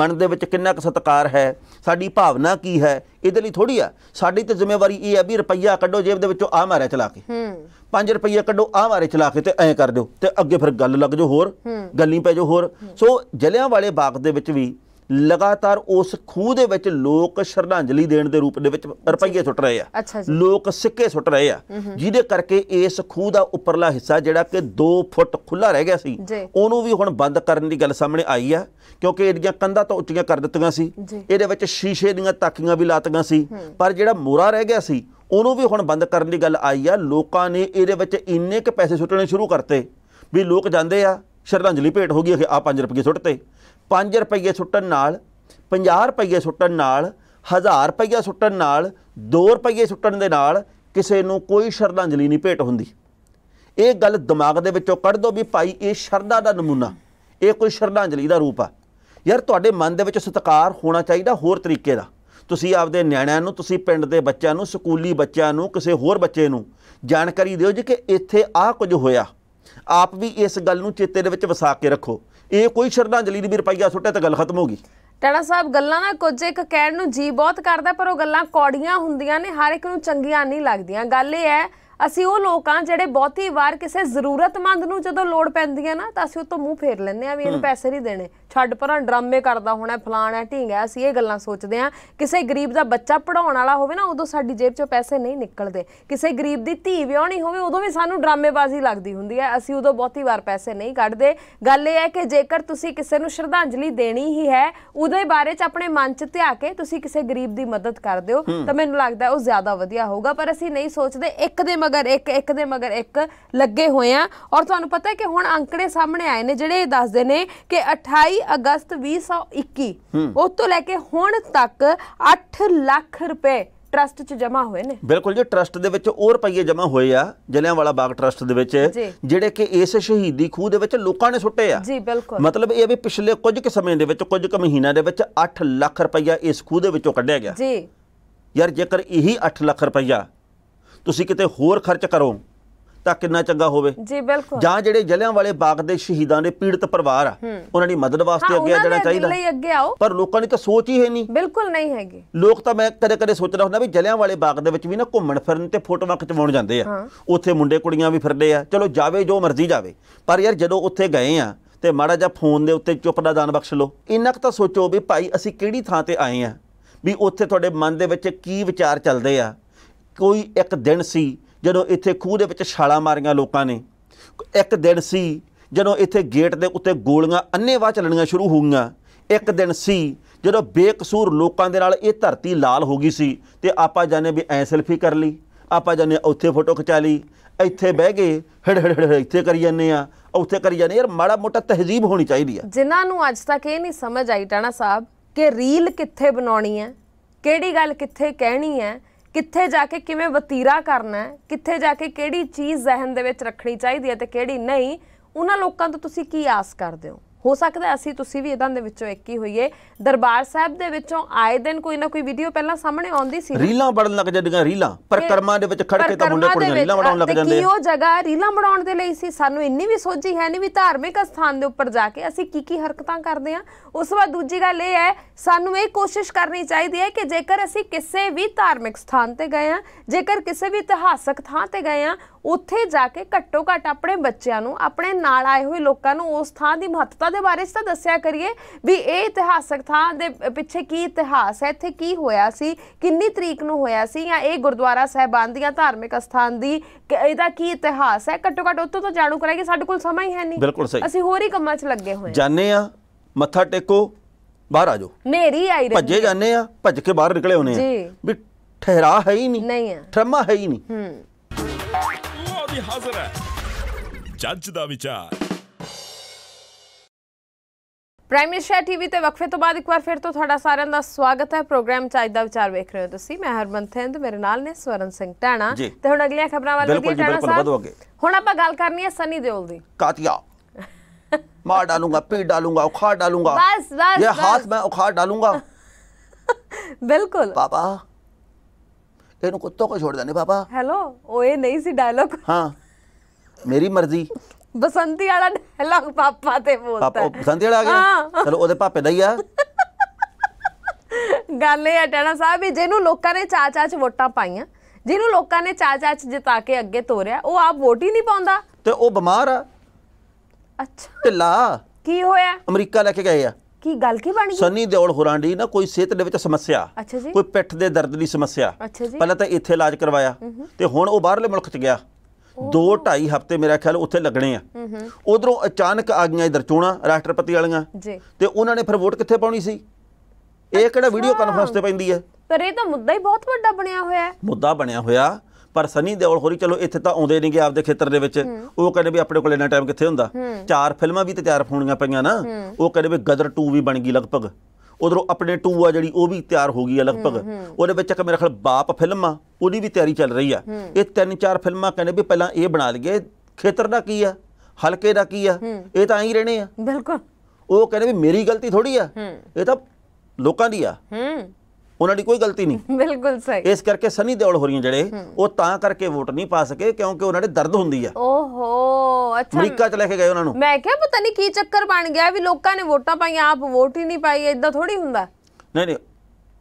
ਮਨ ਦੇ ਵਿੱਚ ਕਿੰਨਾ ਕੁ ਸਤਕਾਰ ਹੈ ਸਾਡੀ ਭਾਵਨਾ ਕੀ ਹੈ ਇਹਦੇ ਲਈ ਥੋੜੀ ਆ ਸਾਡੀ ਤੇ ਜ਼ਿੰਮੇਵਾਰੀ ਇਹ ਹੈ ਵੀ ਰੁਪਈਆ ਕੱਢੋ ਜੇਬ ਦੇ ਵਿੱਚੋਂ ਆ ਮਾਰੇ ਚਲਾ ਕੇ ਹੂੰ 5 ਰੁਪਈਆ ਕੱਢੋ ਆ ਮਾਰੇ ਚਲਾ ਕੇ ਤੇ ਐ ਕਰ ਦਿਓ ਤੇ ਅੱਗੇ ਫਿਰ ਗੱਲ ਲੱਗ ਜਾਓ ਹੋਰ ਗੱਲੀ ਪੈ ਜਾਓ ਹੋਰ ਸੋ ਜਲਿਆਂ ਵਾਲੇ ਬਾਗ ਦੇ ਵਿੱਚ ਵੀ ਲਗਾਤਾਰ ਉਸ ਖੂਹ ਦੇ ਵਿੱਚ ਲੋਕ ਸ਼ਰਧਾਂਜਲੀ ਦੇਣ ਦੇ ਰੂਪ ਦੇ ਵਿੱਚ ਰੁਪਈਏ ਸੁੱਟ ਰਹੇ ਆ ਲੋਕ ਸਿੱਕੇ ਸੁੱਟ ਰਹੇ ਆ ਜਿਹਦੇ ਕਰਕੇ ਇਸ ਖੂਹ ਦਾ ਉੱਪਰਲਾ ਹਿੱਸਾ ਜਿਹੜਾ ਕਿ 2 ਫੁੱਟ ਖੁੱਲਾ ਰਹਿ ਗਿਆ ਸੀ ਉਹਨੂੰ ਵੀ ਹੁਣ ਬੰਦ ਕਰਨ ਦੀ ਗੱਲ ਸਾਹਮਣੇ ਆਈ ਆ ਕਿਉਂਕਿ ਇਹਦੀਆਂ ਕੰਧਾਂ ਤਾਂ ਉੱਚੀਆਂ ਕਰ ਦਿੱਤੀਆਂ ਸੀ ਇਹਦੇ ਵਿੱਚ ਸ਼ੀਸ਼ੇ ਦੀਆਂ ਤਾਕੀਆਂ ਵੀ ਲਾਤੀਆਂ ਸੀ ਪਰ ਜਿਹੜਾ ਮੋਰਾ ਰਹਿ ਗਿਆ ਸੀ ਉਹਨੂੰ ਵੀ ਹੁਣ ਬੰਦ ਕਰਨ ਦੀ ਗੱਲ ਆਈ ਆ ਲੋਕਾਂ ਨੇ ਇਹਦੇ ਵਿੱਚ ਇੰਨੇ ਕ ਪੈਸੇ ਸੁੱਟਣੇ ਸ਼ੁਰੂ ਕਰਤੇ ਵੀ ਲੋਕ ਜਾਂਦੇ ਆ ਸ਼ਰਧਾਂਜਲੀ ਭੇਟ ਹੋ ਗਈ ਕਿ ਆ 5 ਰੁਪਏ ਸੁੱਟਤੇ 5 ਰੁਪਏ ਸੁੱਟਣ ਨਾਲ 50 ਰੁਪਏ ਸੁੱਟਣ ਨਾਲ 1000 ਰੁਪਏ ਸੁੱਟਣ ਨਾਲ 2 ਰੁਪਏ ਸੁੱਟਣ ਦੇ ਨਾਲ ਕਿਸੇ ਨੂੰ ਕੋਈ ਸ਼ਰਧਾਂਜਲੀ ਨਹੀਂ ਭੇਟ ਹੁੰਦੀ ਇਹ ਗੱਲ ਦਿਮਾਗ ਦੇ ਵਿੱਚੋਂ ਕੱਢ ਦਿਓ ਵੀ ਭਾਈ ਇਹ ਸ਼ਰਧਾ ਦਾ ਨਮੂਨਾ ਇਹ ਕੋਈ ਸ਼ਰਧਾਂਜਲੀ ਦਾ ਰੂਪ ਆ ਯਾਰ ਤੁਹਾਡੇ ਮਨ ਦੇ ਵਿੱਚ ਸਤਕਾਰ ਹੋਣਾ ਚਾਹੀਦਾ ਹੋਰ ਤਰੀਕੇ ਦਾ ਤੁਸੀਂ ਆਪਦੇ ਨਿਆਣਿਆਂ ਨੂੰ ਤੁਸੀਂ ਪਿੰਡ ਦੇ ਬੱਚਿਆਂ ਨੂੰ ਸਕੂਲੀ ਬੱਚਿਆਂ ਨੂੰ ਕਿਸੇ ਹੋਰ ਬੱਚੇ ਨੂੰ ਜਾਣਕਾਰੀ ਦਿਓ ਜੇ ਕਿ ਇੱਥੇ ਆਹ ਕੁਝ ਹੋਇਆ ਆਪ ਵੀ ਇਸ ਗੱਲ ਨੂੰ ਚੇਤੇ ਦੇ ਵਿੱਚ ਵਸਾ ਕੇ ਰੱਖੋ ਇਹ ਕੋਈ ਸ਼ਰਧਾਂਜਲੀ ਨਹੀਂ ਵੀ ਰੁਪਈਆ ਸੁੱਟਿਆ ਤਾਂ ਗੱਲ ਖਤਮ ਹੋ ਗਈ ਟਾਣਾ ਸਾਹਿਬ ਗੱਲਾਂ ਨਾ ਕੁਝ ਇੱਕ ਕਹਿਣ ਨੂੰ ਜੀ ਬਹੁਤ ਕਰਦਾ ਪਰ ਉਹ ਗੱਲਾਂ ਕੌੜੀਆਂ ਹੁੰਦੀਆਂ ਨੇ ਹਰ ਇੱਕ ਨੂੰ ਚੰਗੀਆਂ ਨਹੀਂ ਲੱਗਦੀਆਂ ਗੱਲ ਇਹ ਹੈ ਅਸੀਂ ਉਹ ਲੋਕਾਂ ਜਿਹੜੇ ਬਹੁਤੀ ਵਾਰ ਕਿਸੇ ਜ਼ਰੂਰਤਮੰਦ ਨੂੰ ਜਦੋਂ ਲੋੜ ਪੈਂਦੀ ਹੈ ਨਾ ਤਾਂ ਅਸੀਂ ਉਹ ਤੋਂ ਮੂੰਹ ਫੇਰ ਲੈਂਦੇ ਆ ਵੀ ਇਹਨੂੰ ਪੈਸੇ ਨਹੀਂ ਦੇਣੇ ਛੱਡ ਪਰਾਂ ਡਰਾਮੇ ਕਰਦਾ ਹੋਣਾ ਫਲਾਣਾ ਢੀਂਗਾ ਅਸੀਂ ਇਹ ਗੱਲਾਂ ਸੋਚਦੇ ਆ ਕਿਸੇ ਗਰੀਬ ਦਾ ਬੱਚਾ ਪੜਾਉਣ ਵਾਲਾ ਹੋਵੇ ਨਾ ਉਦੋਂ ਸਾਡੀ ਜੇਬ ਚੋਂ ਪੈਸੇ ਨਹੀਂ ਨਿਕਲਦੇ ਕਿਸੇ ਗਰੀਬ ਦੀ ਧੀ ਵਿਆਹਣੀ ਹੋਵੇ ਉਦੋਂ ਵੀ ਸਾਨੂੰ ਡਰਾਮੇਬਾਜ਼ੀ ਲੱਗਦੀ ਹੁੰਦੀ ਹੈ ਅਸੀਂ ਉਦੋਂ ਬਹੁਤੀ ਵਾਰ ਪੈਸੇ ਨਹੀਂ ਕੱਢਦੇ ਗੱਲ ਇਹ ਹੈ ਕਿ ਜੇਕਰ ਤੁਸੀਂ ਕਿਸੇ ਨੂੰ ਸ਼ਰਧਾਂਜਲੀ ਦੇਣੀ ਹੀ ਹੈ ਉਹਦੇ ਬਾਰੇ ਚ ਆਪਣੇ ਮਨ ਚ ਧਿਆ ਕੇ ਤੁਸੀਂ ਕਿਸੇ ਗਰੀਬ ਦੀ ਮਦਦ ਕਰ ਦਿਓ ਤਾਂ ਮੈਨੂੰ ਲੱਗਦਾ ਉਹ ਜ਼ਿਆਦਾ ਵਧੀਆ ਹੋਊਗਾ ਪਰ ਅਸੀਂ ਨਹੀਂ ਸੋਚਦੇ ਇੱਕ ਦੇ ਮਗਰ ਇੱਕ ਇੱਕ ਦੇ ਮਗਰ ਇੱਕ ਲੱਗੇ ਹੋਏ ਆ ਔਰ ਤੁਹਾਨੂੰ ਪਤਾ ਹੈ ਕਿ ਹੁਣ ਅੰਕੜੇ ਸਾਹਮਣੇ ਆਏ ਨੇ ਜਿਹੜੇ ਇਹ ਦੱਸਦੇ ਨੇ ਕਿ ਅਗਸਤ 2021 ਉਸ ਤੋਂ ਲੈ ਕੇ ਹੁਣ ਤੱਕ 8 ਲੱਖ ਰੁਪਏ ਟਰਸਟ 'ਚ ਜਮ੍ਹਾਂ ਹੋਏ ਨੇ ਬਿਲਕੁਲ ਜੀ ਟਰਸਟ ਦੇ ਵਿੱਚ ਉਹ ਰੁਪਈਏ ਜਮ੍ਹਾਂ ਹੋਏ ਆ ਜਲਿਆਂਵਾਲਾ ਬਾਗ ਟਰਸਟ ਦੇ ਵਿੱਚ ਜਿਹੜੇ ਕਿ ਇਸ ਸ਼ਹੀਦੀ ਖੂਹ ਦੇ ਵਿੱਚ ਲੋਕਾਂ ਨੇ ਸੁੱਟੇ ਆ ਜੀ ਬਿਲਕੁਲ ਮਤਲਬ ਇਹ ਵੀ ਪਿਛਲੇ ਕੁਝ ਕੁ ਸਮੇਂ ਦੇ ਵਿੱਚ ਕੁਝ ਕੁ ਮਹੀਨਾ ਦੇ ਵਿੱਚ 8 ਲੱਖ ਰੁਪਈਆ ਇਸ ਖੂਹ ਦੇ ਵਿੱਚੋਂ ਕੱਢਿਆ ਗਿਆ ਜੀ ਯਾਰ ਜੇਕਰ ਇਹੀ 8 ਲੱਖ ਰੁਪਈਆ ਤੁਸੀਂ ਕਿਤੇ ਹੋਰ ਖਰਚ ਕਰੋ ਤਾਂ ਕਿੰਨਾ ਚੰਗਾ ਹੋਵੇ ਜੀ ਬਿਲਕੁਲ ਜਾਂ ਜਿਹੜੇ ਜਲਿਆਂ ਵਾਲੇ ਬਾਗ ਦੇ ਸ਼ਹੀਦਾਂ ਦੇ ਪੀੜਤ ਪਰਿਵਾਰ ਆ ਉਹਨਾਂ ਦੀ ਮਦਦ ਵਾਸਤੇ ਅੱਗੇ ਆ ਜਾਣਾ ਚਾਹੀਦਾ ਪਰ ਲੋਕਾਂ ਨੇ ਤਾਂ ਸੋਚ ਹੀ ਹੈ ਨਹੀਂ ਬਿਲਕੁਲ ਨਹੀਂ ਹੈਗੀ ਲੋਕ ਤਾਂ ਮੈਂ ਕਦੇ ਕਦੇ ਸੋਚਦਾ ਹੁੰਦਾ ਵੀ ਜਲਿਆਂ ਵਾਲੇ ਬਾਗ ਦੇ ਵਿੱਚ ਵੀ ਨਾ ਘੁੰਮਣ ਫਿਰਨ ਤੇ ਫੋਟੋਆਂ ਖਿਚਵਾਉਣ ਜਾਂਦੇ ਆ ਉੱਥੇ ਮੁੰਡੇ ਕੁੜੀਆਂ ਵੀ ਫਿਰਦੇ ਆ ਚਲੋ ਜਾਵੇ ਜੋ ਮਰਜ਼ੀ ਜਾਵੇ ਪਰ ਯਾਰ ਜਦੋਂ ਉੱਥੇ ਗਏ ਆ ਤੇ ਮਾੜਾ ਜਿਹਾ ਫੋਨ ਦੇ ਉੱਤੇ ਚੁੱਪ ਦਾ ਦਾਨ ਬਖਸ਼ ਲਓ ਇੰਨਾ ਕੁ ਤਾਂ ਸੋਚੋ ਵੀ ਭਾਈ ਅਸੀਂ ਕਿਹੜੀ ਥਾਂ ਤੇ ਆਏ ਆ ਵੀ ਉੱਥੇ ਤੁਹਾਡੇ ਮਨ ਦੇ ਵਿੱਚ ਕੀ ਵਿਚਾਰ ਚੱਲਦੇ ਆ ਕੋਈ ਇੱਕ ਦਿਨ ਸੀ ਜਦੋਂ ਇੱਥੇ ਖੂਹ ਦੇ ਵਿੱਚ ਛਾਲਾਂ ਮਾਰੀਆਂ ਲੋਕਾਂ ਨੇ ਇੱਕ ਦਿਨ ਸੀ ਜਦੋਂ ਇੱਥੇ ਗੇਟ ਦੇ ਉੱਤੇ ਗੋਲੀਆਂ ਅੰਨੇਵਾਹ ਚੱਲਣੀਆਂ ਸ਼ੁਰੂ ਹੋਈਆਂ ਇੱਕ ਦਿਨ ਸੀ ਜਦੋਂ ਬੇਕਸੂਰ ਲੋਕਾਂ ਦੇ ਨਾਲ ਇਹ ਧਰਤੀ ਲਾਲ ਹੋ ਗਈ ਸੀ ਤੇ ਆਪਾਂ ਜਾਣੇ ਵੀ ਐ ਸੈਲਫੀ ਕਰ ਲਈ ਆਪਾਂ ਜਾਣੇ ਉੱਥੇ ਫੋਟੋ ਖਿਚਾ ਲਈ ਇੱਥੇ ਬਹਿ ਗਏ ਹੜ ਹੜ ਹੜ ਇੱਥੇ ਕਰੀ ਜਾਂਦੇ ਆ ਉੱਥੇ ਕਰੀ ਜਾਂਦੇ ਯਾਰ ਮਾੜਾ ਮੋਟਾ ਤਹਿਜ਼ੀਬ ਹੋਣੀ ਚਾਹੀਦੀ ਆ ਜਿਨ੍ਹਾਂ ਨੂੰ ਅੱਜ ਤੱਕ ਇਹ ਨਹੀਂ ਸਮਝ ਆਈ ਟਾਣਾ ਸਾਹਿਬ ਕਿ ਰੀਲ ਕਿੱਥੇ ਬਣਾਉਣੀ ਹੈ ਕਿਹੜੀ ਗੱਲ ਕਿੱਥੇ ਕਹਿਣੀ ਹੈ ਕਿੱਥੇ ਜਾ ਕੇ ਕਿਵੇਂ ਵਤੀਰਾ ਕਰਨਾ ਹੈ ਕਿੱਥੇ ਜਾ ਕੇ ਕਿਹੜੀ ਚੀਜ਼ ਜ਼ਹਿਨ ਦੇ ਵਿੱਚ ਰੱਖਣੀ ਚਾਹੀਦੀ ਹੈ ਤੇ ਕਿਹੜੀ ਨਹੀਂ ਉਹਨਾਂ ਲੋਕਾਂ ਤੋਂ ਤੁਸੀਂ ਕੀ ਆਸ ਕਰਦੇ ਹੋ ਹੋ ਸਕਦਾ ਅਸੀਂ ਤੁਸੀਂ ਵੀ ਇਦਾਂ ਦੇ ਵਿੱਚੋਂ ਇੱਕ ਹੀ ਹੋਈਏ ਦਰਬਾਰ ਸਾਹਿਬ ਦੇ ਵਿੱਚੋਂ ਆਏ ਦਿਨ ਕੋਈ ਨਾ ਕੋਈ ਵੀਡੀਓ ਪਹਿਲਾਂ ਸਾਹਮਣੇ ਆਉਂਦੀ ਸੀ ਰੀਲਾਂ ਬਣਨ ਲੱਗ ਜਾਂਦੀਆਂ ਰੀਲਾਂ ਪਰ ਕਰਮਾਂ ਦੇ ਵਿੱਚ ਖੜ ਕੇ ਤਾਂ ਮੁੰਡੇ ਕੁੜੀਆਂ ਰੀਲਾਂ ਬਣਾਉਣ ਲੱਗ ਜਾਂਦੇ ਆ ਕੀ ਉਹ ਜਗ੍ਹਾ ਰੀਲਾਂ ਬਣਾਉਣ ਦੇ ਲਈ ਸੀ ਸਾਨੂੰ ਇੰਨੀ ਵੀ ਸੋਝੀ ਹੈ ਨਹੀਂ ਵੀ ਧਾਰਮਿਕ ਸਥਾਨ ਦੇ ਉੱਪਰ ਜਾ ਕੇ ਅਸੀਂ ਕੀ ਕੀ ਹਰਕਤਾਂ ਕਰਦੇ ਆ ਉਸ ਤੋਂ ਬਾਅਦ ਦੂਜੀ ਗੱਲ ਇਹ ਹੈ ਸਾਨੂੰ ਇਹ ਕੋਸ਼ਿਸ਼ ਕਰਨੀ ਚਾਹੀਦੀ ਹੈ ਕਿ ਜੇਕਰ ਅਸੀਂ ਕਿਸੇ ਵੀ ਧਾਰਮਿਕ ਸਥਾਨ ਤੇ ਗਏ ਆ ਜੇਕਰ ਕਿਸੇ ਵੀ ਇਤਿਹਾਸਕ ਥਾਂ ਤੇ ਗਏ ਆ ਉੱਥੇ ਜਾ ਕੇ ਘੱਟੋ ਘੱਟ ਆਪਣੇ ਬੱਚਿਆਂ ਨੂੰ ਆਪਣੇ ਨਾਲ ਆਏ ਹੋਏ ਲੋਕਾਂ ਨੂੰ ਉਸ ਥਾਂ ਦੀ ਮਹੱਤਤਾ ਉਹਦੇ ਬਾਰੇ ਸਤਾ ਦੱਸਿਆ ਕਰੀਏ ਵੀ ਇਹ ਇਤਿਹਾਸਕ ਥਾਂ ਦੇ ਪਿੱਛੇ ਕੀ ਇਤਿਹਾਸ ਹੈ ਇੱਥੇ ਕੀ ਹੋਇਆ ਸੀ ਕਿੰਨੀ ਤਰੀਕ ਨੂੰ ਹੋਇਆ ਸੀ ਜਾਂ ਇਹ ਗੁਰਦੁਆਰਾ ਸਾਹਿਬਾਨ ਦੀਆਂ ਧਾਰਮਿਕ ਸਥਾਨ ਦੀ ਇਹਦਾ ਕੀ ਇਤਿਹਾਸ ਹੈ ਘੱਟੋ ਘੱਟ ਉੱਤੋਂ ਤਾਂ ਜਾਣੂ ਕਰਾਂਗੇ ਸਾਡੇ ਕੋਲ ਸਮਾਂ ਹੀ ਹੈ ਨਹੀਂ ਬਿਲਕੁਲ ਸਹੀ ਅਸੀਂ ਹੋਰ ਹੀ ਕੰਮਾਂ 'ਚ ਲੱਗੇ ਹੋਏ ਜਾਣੇ ਆ ਮੱਥਾ ਟੇਕੋ ਬਾਹਰ ਆ ਜਾਓ ਨੇਰੀ ਆਈ ਰਹੀ ਭੱਜੇ ਜਾਣੇ ਆ ਭੱਜ ਕੇ ਬਾਹਰ ਨਿਕਲੇ ਹੋਣੇ ਆ ਜੀ ਵੀ ਠਹਿਰਾ ਹੈ ਹੀ ਨਹੀਂ ਨਹੀਂ ਆ ਠਰਮਾ ਹੈ ਹੀ ਨਹੀਂ ਹੂੰ ਉਹ ਦੀ ਹਾਜ਼ਰ ਹੈ ਜੱਜ ਦਾ ਵਿਚਾਰ ਪ੍ਰਾਈਮ ਮਿਨਿਸਟਰ ਟੀਵੀ ਤੇ ਵਕਫੇ ਤੋਂ ਬਾਅਦ ਇੱਕ ਵਾਰ ਫਿਰ ਤੋਂ ਤੁਹਾਡਾ ਸਾਰਿਆਂ ਦਾ ਸਵਾਗਤ ਹੈ ਪ੍ਰੋਗਰਾਮ ਚ ਅੱਜ ਦਾ ਵਿਚਾਰ ਵੇਖ ਰਹੇ ਹੋ ਤੁਸੀਂ ਮੈਂ ਹਰਮਨਤ ਹਿੰਦ ਮੇਰੇ ਨਾਲ ਨੇ ਸਵਰਨ ਸਿੰਘ ਟਾਣਾ ਤੇ ਹੁਣ ਅਗਲੀਆਂ ਖਬਰਾਂ ਵੱਲ ਦੀ ਟਾਣਾ ਸਾਹਿਬ ਹੁਣ ਆਪਾਂ ਗੱਲ ਕਰਨੀ ਹੈ ਸਨੀ ਦਿਓਲ ਦੀ ਕਾਤੀਆ ਮਾਰ ਡਾਲੂਗਾ ਪੀ ਡਾਲੂਗਾ ਉਖਾੜ ਡਾਲੂਗਾ ਬਸ ਬਸ ਇਹ ਹੱਥ ਮੈਂ ਉਖਾੜ ਡਾਲੂਗਾ ਬਿਲਕੁਲ ਪਾਪਾ ਇਹਨੂੰ ਕੁੱਤੋਂ ਕੋ ਛੋੜ ਦੇਣੇ ਪਾਪਾ ਹੈਲੋ ਉਹ ਇਹ ਨਹੀਂ ਸੀ ਡਾਇਲੌਗ ਹਾਂ ਮੇਰੀ ਮਰਜ਼ੀ ਬਸੰਤੀ ਵਾਲਾ ਡਾਇਲੌਗ ਪਾਪਾ ਤੇ ਬੋਲਦਾ ਪਾਪਾ ਬਸੰਤੀ ਵਾਲਾ ਆ ਗਿਆ ਚਲੋ ਉਹਦੇ ਪਾਪੇ ਦਾ ਹੀ ਆ ਗੱਲ ਇਹ ਟਾਣਾ ਸਾਹਿਬ ਵੀ ਜਿਹਨੂੰ ਲੋਕਾਂ ਨੇ ਚਾਚਾ ਚ ਵੋਟਾਂ ਪਾਈਆਂ ਜਿਹਨੂੰ ਲੋਕਾਂ ਨੇ ਚਾਚਾ ਚ ਜਿਤਾ ਕੇ ਅੱਗੇ ਤੋਰਿਆ ਉਹ ਆਪ ਵੋਟ ਹੀ ਨਹੀਂ ਪਾਉਂਦਾ ਤੇ ਉਹ ਬਿਮਾਰ ਆ ਅੱਛਾ ਢਿੱਲਾ ਕੀ ਹੋਇਆ ਅਮਰੀਕਾ ਲੈ ਕੇ ਗਏ ਆ ਕੀ ਗੱਲ ਕੀ ਬਣ ਗਈ ਸਨੀ ਦਿਓਲ ਹੁਰਾਂਡੀ ਨਾ ਕੋਈ ਸਿਹਤ ਦੇ ਵਿੱਚ ਸਮੱਸਿਆ ਅੱਛਾ ਜੀ ਕੋਈ ਪਿੱਠ ਦੇ ਦਰਦ ਦੀ ਸਮੱਸਿਆ ਅੱਛਾ ਜੀ ਪਹਿਲਾਂ ਤਾਂ ਇੱਥੇ ਇਲਾਜ ਕਰਵਾਇਆ ਤੇ ਹੁਣ ਉਹ ਬਾਹਰਲੇ ਮੁਲਕ 'ਚ ਗਿਆ 2 2.5 ਹਫ਼ਤੇ ਮੇਰਾ ਖਿਆਲ ਉੱਥੇ ਲੱਗਣੇ ਆ ਉਧਰੋਂ ਅਚਾਨਕ ਆ ਗਈਆਂ ਇਧਰ ਚੋਣਾ ਰਾਸ਼ਟਰਪਤੀ ਵਾਲੀਆਂ ਤੇ ਉਹਨਾਂ ਨੇ ਫਿਰ ਵੋਟ ਕਿੱਥੇ ਪਾਉਣੀ ਸੀ ਇਹ ਕਿਹੜਾ ਵੀਡੀਓ ਕਾਨਫਰੰਸ ਤੇ ਪੈਂਦੀ ਹੈ ਪਰ ਇਹ ਤਾਂ ਮੁੱਦਾ ਹੀ ਬਹੁਤ ਵੱਡਾ ਬਣਿਆ ਹੋਇਆ ਹੈ ਮੁੱਦਾ ਬਣਿਆ ਹੋਇਆ ਪਰ ਸਨੀ ਦੇਵਲ ਹੋਰੀ ਚਲੋ ਇੱਥੇ ਤਾਂ ਆਉਂਦੇ ਨਹੀਂਗੇ ਆਪਦੇ ਖੇਤਰ ਦੇ ਵਿੱਚ ਉਹ ਕਹਿੰਦੇ ਵੀ ਆਪਣੇ ਕੋਲ ਇੰਨਾ ਟਾਈਮ ਕਿੱਥੇ ਹੁੰਦਾ ਚਾਰ ਫਿਲਮਾਂ ਵੀ ਤੇ ਤਿਆਰ ਹੋਣੀਆਂ ਪਈਆਂ ਨਾ ਉਹ ਕਹਿੰਦੇ ਵੀ ਗਦਰ 2 ਵੀ ਬਣ ਗਈ ਲਗਭਗ ਉਧਰੋਂ ਆਪਣੇ 2 ਆ ਜਿਹੜੀ ਉਹ ਵੀ ਤਿਆਰ ਹੋ ਗਈ ਆ ਲਗਭਗ ਉਹਦੇ ਵਿੱਚ ਇੱਕ ਮੇਰੇ ਖਿਆਲ ਬਾਪ ਫਿਲਮ ਆ ਉਹਦੀ ਵੀ ਤਿਆਰੀ ਚੱਲ ਰਹੀ ਆ ਇਹ ਤਿੰਨ ਚਾਰ ਫਿਲਮਾਂ ਕਹਿੰਦੇ ਵੀ ਪਹਿਲਾਂ ਇਹ ਬਣਾ ਲਈਏ ਖੇਤਰ ਦਾ ਕੀ ਆ ਹਲਕੇ ਦਾ ਕੀ ਆ ਇਹ ਤਾਂ ਐਂ ਹੀ ਰਹਿਣੇ ਆ ਬਿਲਕੁਲ ਉਹ ਕਹਿੰਦੇ ਵੀ ਮੇਰੀ ਗਲਤੀ ਥੋੜੀ ਆ ਇਹ ਤਾਂ ਲੋਕਾਂ ਦੀ ਆ ਉਹਨਾਂ ਦੀ ਕੋਈ ਗਲਤੀ ਨਹੀਂ ਬਿਲਕੁਲ ਸਹੀ ਇਸ ਕਰਕੇ ਸਨੀ ਦੇਵਲ ਰਹੀਆਂ ਜਿਹੜੇ ਉਹ ਤਾਂ ਕਰਕੇ ਵੋਟ ਨਹੀਂ ਪਾ ਸਕੇ ਕਿਉਂਕਿ ਉਹਨਾਂ ਦੇ ਦਰਦ ਹੁੰਦੀ ਆ ਓਹੋ ਅੱਛਾ ਅਮਰੀਕਾ ਚ ਲੈ ਕੇ ਗਏ ਉਹਨਾਂ ਨੂੰ ਮੈਂ ਕਿਹਾ ਪਤਾ ਨਹੀਂ ਕੀ ਚੱਕਰ ਬਣ ਗਿਆ ਵੀ ਲੋਕਾਂ ਨੇ ਵੋਟਾਂ ਪਾਈਆਂ ਆਪ ਵੋਟ ਹੀ ਨਹੀਂ ਪਾਈ ਇਦਾਂ ਥੋੜੀ ਹੁੰਦਾ ਨਹੀਂ ਨਹੀਂ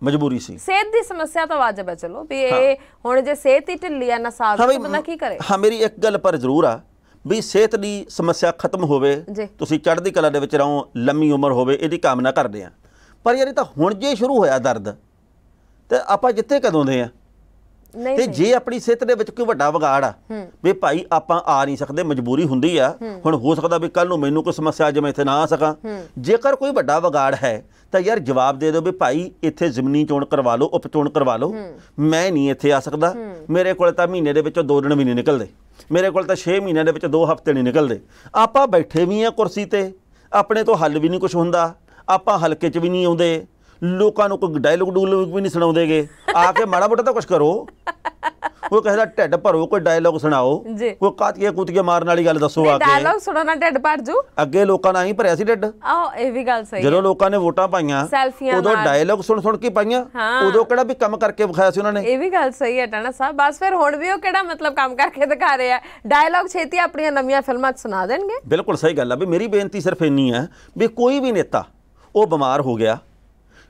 ਮਜਬੂਰੀ ਸੀ ਸਿਹਤ ਦੀ ਸਮੱਸਿਆ ਤਾਂ ਵਾਜਬ ਹੈ ਚਲੋ ਵੀ ਇਹ ਹੁਣ ਜੇ ਸਿਹਤ ਹੀ ਢਿੱਲੀ ਆ ਨਾ ਸਾਥ ਤਾਂ ਬੰਦਾ ਕੀ ਕਰੇ ਹਾਂ ਮੇਰੀ ਇੱਕ ਗੱਲ ਪਰ ਜ਼ਰੂਰ ਆ ਵੀ ਸਿਹਤ ਦੀ ਸਮੱਸਿਆ ਖਤਮ ਹੋਵੇ ਤੁਸੀਂ ਚੜ੍ਹਦੀ ਕਲਾ ਦੇ ਵਿੱਚ ਰਹੋ ਲੰਮੀ ਉਮਰ ਹੋਵੇ ਇਹਦੀ ਕਾਮਨਾ ਕਰਦੇ ਆ ਪਰ ਯਾਰ ਇਹ ਤਾਂ ਹੁਣ ਜੇ ਸ਼ੁਰੂ ਹੋਇਆ ਦਰਦ ਤੇ ਆਪਾਂ ਜਿੱਥੇ ਕਦੋਂ ਦੇ ਆ ਤੇ ਜੇ ਆਪਣੀ ਸਿਹਤ ਦੇ ਵਿੱਚ ਕੋਈ ਵੱਡਾ ਵਿਗਾੜ ਆ ਵੀ ਭਾਈ ਆਪਾਂ ਆ ਨਹੀਂ ਸਕਦੇ ਮਜਬੂਰੀ ਹੁੰਦੀ ਆ ਹੁਣ ਹੋ ਸਕਦਾ ਵੀ ਕੱਲ ਨੂੰ ਮੈਨੂੰ ਕੋਈ ਸਮੱਸਿਆ ਜਿਵੇਂ ਇੱਥੇ ਨਾ ਆ ਸਕਾਂ ਜੇਕਰ ਕੋਈ ਵੱਡਾ ਵਿਗਾੜ ਹੈ ਤਾਂ ਯਾਰ ਜਵਾਬ ਦੇ ਦਿਓ ਵੀ ਭਾਈ ਇੱਥੇ ਜ਼ਮੀਨੀ ਚੋਣ ਕਰਵਾ ਲਓ ਉਪਚੋਣ ਕਰਵਾ ਲਓ ਮੈਂ ਨਹੀਂ ਇੱਥੇ ਆ ਸਕਦਾ ਮੇਰੇ ਕੋਲ ਤਾਂ ਮਹੀਨੇ ਦੇ ਵਿੱਚੋਂ ਦੋ ਦਿਨ ਵੀ ਨਹੀਂ ਨਿਕਲਦੇ ਮੇਰੇ ਕੋਲ ਤਾਂ 6 ਮਹੀਨਿਆਂ ਦੇ ਵਿੱਚ ਦੋ ਹਫ਼ਤੇ ਨਹੀਂ ਨਿਕਲਦੇ ਆਪਾਂ ਬੈਠੇ ਵੀ ਆ ਕੁਰਸੀ ਤੇ ਆਪਣੇ ਤੋਂ ਹੱਲ ਵੀ ਨਹੀਂ ਕੁਝ ਹੁੰਦਾ ਆਪਾਂ ਹਲਕੇ 'ਚ ਵੀ ਨਹੀਂ ਆਉਂਦੇ ਲੋਕਾਂ ਨੂੰ ਕੋਈ ਡਾਇਲੋਗ ਡੂਲੋਗ ਵੀ ਨਹੀਂ ਸੁਣਾਉਂਦੇਗੇ ਆ ਕੇ ਮਾੜਾ ਮੋਟਾ ਤਾਂ ਕੁਝ ਕਰੋ ਉਹ ਕਹਿੰਦਾ ਢੱਡ ਭਰੋ ਕੋਈ ਡਾਇਲੋਗ ਸੁਣਾਓ ਕੋਈ ਕਾਤਕੇ ਕੁੱਤੀਆਂ ਮਾਰਨ ਵਾਲੀ ਗੱਲ ਦੱਸੋ ਆ ਕੇ ਡਾਇਲੋਗ ਸੁਣਾਣਾ ਢੱਡ ਭਰ ਜੂ ਅੱਗੇ ਲੋਕਾਂ ਨੇ ਆਹੀ ਭਰਿਆ ਸੀ ਢੱਡ ਆਹ ਇਹ ਵੀ ਗੱਲ ਸਹੀ ਜਦੋਂ ਲੋਕਾਂ ਨੇ ਵੋਟਾਂ ਪਾਈਆਂ ਸੈਲਫੀਆਂ ਉਦੋਂ ਡਾਇਲੋਗ ਸੁਣ ਸੁਣ ਕੇ ਪਾਈਆਂ ਉਦੋਂ ਕਿਹੜਾ ਵੀ ਕੰਮ ਕਰਕੇ ਵਿਖਾਇਆ ਸੀ ਉਹਨਾਂ ਨੇ ਇਹ ਵੀ ਗੱਲ ਸਹੀ ਹੈ ਟਾਣਾ ਸਾਹਿਬ ਬਸ ਫਿਰ ਹੁਣ ਵੀ ਉਹ ਕਿਹੜਾ ਮਤਲਬ ਕੰਮ ਕਰਕੇ ਦਿਖਾ ਰਹੇ ਆ ਡਾਇਲੋਗ ਛੇਤੀ ਆਪਣੀਆਂ ਨਵੀਆਂ ਫਿਲਮਾਂ 'ਚ ਸੁਣਾ ਦੇਣਗੇ ਬਿਲਕੁਲ ਸਹੀ ਗੱਲ ਆ ਵੀ ਮੇਰੀ ਬੇਨਤੀ ਸਿਰਫ ਇੰਨੀ ਆ ਵੀ ਕੋਈ ਵੀ ਨੇਤਾ ਉਹ ਬਿਮਾਰ ਹੋ ਗਿਆ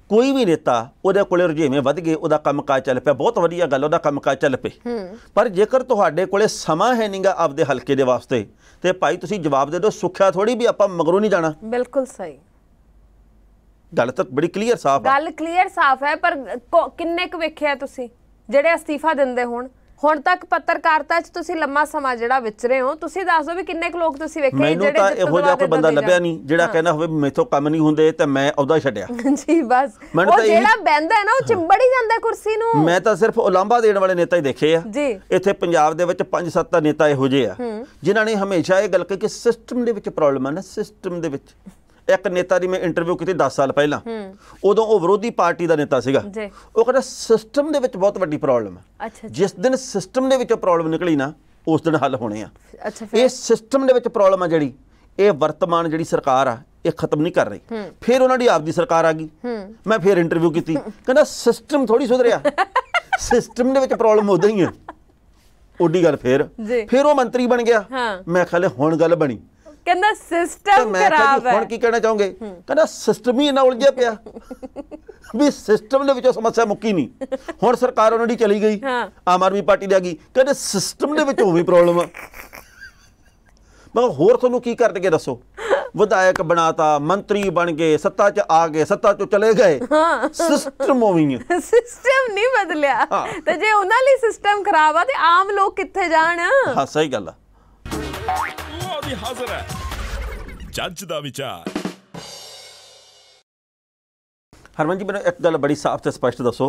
ਕੋਈ ਵੀ ਨੇਤਾ ਉਹਦੇ ਕੋਲੇ ਰੁਝੇਵੇਂ ਵੱਧ ਗਏ ਉਹਦਾ ਕੰਮਕਾਜ ਚੱਲ ਪਿਆ ਬਹੁਤ ਵਧੀਆ ਗੱਲ ਉਹਦਾ ਕੰਮਕਾਜ ਚੱਲ ਪਿਆ ਪਰ ਜੇਕਰ ਤੁਹਾਡੇ ਕੋਲੇ ਸਮਾਂ ਹੈ ਨਹੀਂਗਾ ਆਪਦੇ ਹਲਕੇ ਦੇ ਵਾਸਤੇ ਤੇ ਭਾਈ ਤੁਸੀਂ ਜਵਾਬ ਦੇ ਦਿਓ ਸੁੱਖਿਆ ਥੋੜੀ ਵੀ ਆਪਾਂ ਮਗਰੋਂ ਨਹੀਂ ਜਾਣਾ ਬਿਲਕੁਲ ਸਹੀ ਗੱਲ ਤਾਂ ਬੜੀ ਕਲੀਅਰ ਸਾਫ਼ ਹੈ ਗੱਲ ਕਲੀਅਰ ਸਾਫ਼ ਹੈ ਪਰ ਕਿੰਨੇ ਕੁ ਵੇਖਿਆ ਤੁਸੀਂ ਜਿਹੜੇ ਅਸਤੀਫਾ ਦਿੰਦੇ ਹੋਣ ਹੁਣ ਤੱਕ ਪੱਤਰਕਾਰਤਾ 'ਚ ਤੁਸੀਂ ਲੰਮਾ ਸਮਾਂ ਜਿਹੜਾ ਵਿਚਰੇ ਹੋ ਤੁਸੀਂ ਦੱਸ ਦਿਓ ਵੀ ਕਿੰਨੇ ਕੁ ਲੋਕ ਤੁਸੀਂ ਵੇਖੇ ਜਿਹੜੇ ਮੈਨੂੰ ਤਾਂ ਇਹੋ ਜਿਹਾ ਕੋਈ ਬੰਦਾ ਲੱਭਿਆ ਨਹੀਂ ਜਿਹੜਾ ਕਹਿੰਦਾ ਹੋਵੇ ਮੇਥੋਂ ਕੰਮ ਨਹੀਂ ਹੁੰਦੇ ਤੇ ਮੈਂ ਉਹਦਾ ਛੱਡਿਆ ਜੀ ਬਸ ਉਹ ਜਿਹੜਾ ਬੈੰਦਾ ਹੈ ਨਾ ਉਹ ਚਿੰਬੜੀ ਜਾਂਦਾ ਕੁਰਸੀ ਨੂੰ ਮੈਂ ਤਾਂ ਸਿਰਫ ਉਲਾਂਭਾ ਦੇਣ ਵਾਲੇ ਨੇਤਾ ਹੀ ਦੇਖੇ ਆ ਇੱਥੇ ਪੰਜਾਬ ਦੇ ਵਿੱਚ 5-7 ਤਾਂ ਨੇਤਾ ਇਹੋ ਜਿਹੇ ਆ ਜਿਨ੍ਹਾਂ ਨੇ ਹਮੇਸ਼ਾ ਇਹ ਗੱਲ ਕਹੀ ਕਿ ਸਿਸਟਮ ਦੇ ਵਿੱਚ ਪ੍ਰੋਬਲਮ ਆ ਨਾ ਸਿਸਟਮ ਦੇ ਵਿੱਚ ਇੱਕ ਨੇਤਾ ਦੀ ਮੈਂ ਇੰਟਰਵਿਊ ਕੀਤੀ 10 ਸਾਲ ਪਹਿਲਾਂ ਉਦੋਂ ਉਹ ਵਿਰੋਧੀ ਪਾਰਟੀ ਦਾ ਨੇਤਾ ਸੀਗਾ ਉਹ ਕਹਿੰਦਾ ਸਿਸਟਮ ਦੇ ਵਿੱਚ ਬਹੁਤ ਵੱਡੀ ਪ੍ਰੋਬਲਮ ਹੈ ਜਿਸ ਦਿਨ ਸਿਸਟਮ ਦੇ ਵਿੱਚੋਂ ਪ੍ਰੋਬਲਮ ਨਿਕਲੀ ਨਾ ਉਸ ਦਿਨ ਹੱਲ ਹੋਣੇ ਆ ਇਹ ਸਿਸਟਮ ਦੇ ਵਿੱਚ ਪ੍ਰੋਬਲਮ ਆ ਜਿਹੜੀ ਇਹ ਵਰਤਮਾਨ ਜਿਹੜੀ ਸਰਕਾਰ ਆ ਇਹ ਖਤਮ ਨਹੀਂ ਕਰ ਰਹੀ ਫਿਰ ਉਹਨਾਂ ਦੀ ਆਪਦੀ ਸਰਕਾਰ ਆ ਗਈ ਮੈਂ ਫਿਰ ਇੰਟਰਵਿਊ ਕੀਤੀ ਕਹਿੰਦਾ ਸਿਸਟਮ ਥੋੜੀ ਸੁਧਰਿਆ ਸਿਸਟਮ ਦੇ ਵਿੱਚ ਪ੍ਰੋਬਲਮ ਉਦਾਂ ਹੀ ਆ ਉਡੀ ਗੱਲ ਫੇਰ ਫਿਰ ਉਹ ਮੰਤਰੀ ਬਣ ਗਿਆ ਮੈਂ ਖਾਲੇ ਹੁਣ ਗੱਲ ਬਣੀ ਕਹਿੰਦਾ ਸਿਸਟਮ ਖਰਾਬ ਹੈ ਹੁਣ ਕੀ ਕਹਿਣਾ ਚਾਹੋਗੇ ਕਹਿੰਦਾ ਸਿਸਟਮ ਹੀ ਇਹਨਾਂ ਉਲਝਿਆ ਪਿਆ ਵੀ ਸਿਸਟਮ ਦੇ ਵਿੱਚੋਂ ਸਮੱਸਿਆ ਮੁੱਕੀ ਨਹੀਂ ਹੁਣ ਸਰਕਾਰ ਉਹਨਾਂ ਦੀ ਚਲੀ ਗਈ ਆਮ ਆਦਮੀ ਪਾਰਟੀ ਦੇ ਆ ਗਈ ਕਹਿੰਦੇ ਸਿਸਟਮ ਦੇ ਵਿੱਚ ਵੀ ਪ੍ਰੋਬਲਮ ਆ ਮੈਂ ਹੋਰ ਤੁਹਾਨੂੰ ਕੀ ਕਰ ਕੇ ਦੱਸੋ ਵਿਧਾਇਕ ਬਣਾਤਾ ਮੰਤਰੀ ਬਣ ਗਏ ਸੱਤਾ 'ਚ ਆ ਗਏ ਸੱਤਾ 'ਚੋਂ ਚਲੇ ਗਏ ਸਿਸਟਮ ਹੋਵੀਂ ਸਿਸਟਮ ਨਹੀਂ ਬਦਲਿਆ ਤੇ ਜੇ ਉਹਨਾਂ ਲਈ ਸਿਸਟਮ ਖਰਾਬ ਆ ਤੇ ਆਮ ਲੋਕ ਕਿੱਥੇ ਜਾਣ ਹਾਂ ਸਹੀ ਗੱਲ ਆ ਵੀ ਹਾਜ਼ਰ ਹੈ ਜੱਜ ਦਾ ਵਿਚਾਰ ਹਰਮਨ ਜੀ ਮੈਨੂੰ ਇੱਕ ਗੱਲ ਬੜੀ ਸਾਫ਼ ਤੇ ਸਪਸ਼ਟ ਦੱਸੋ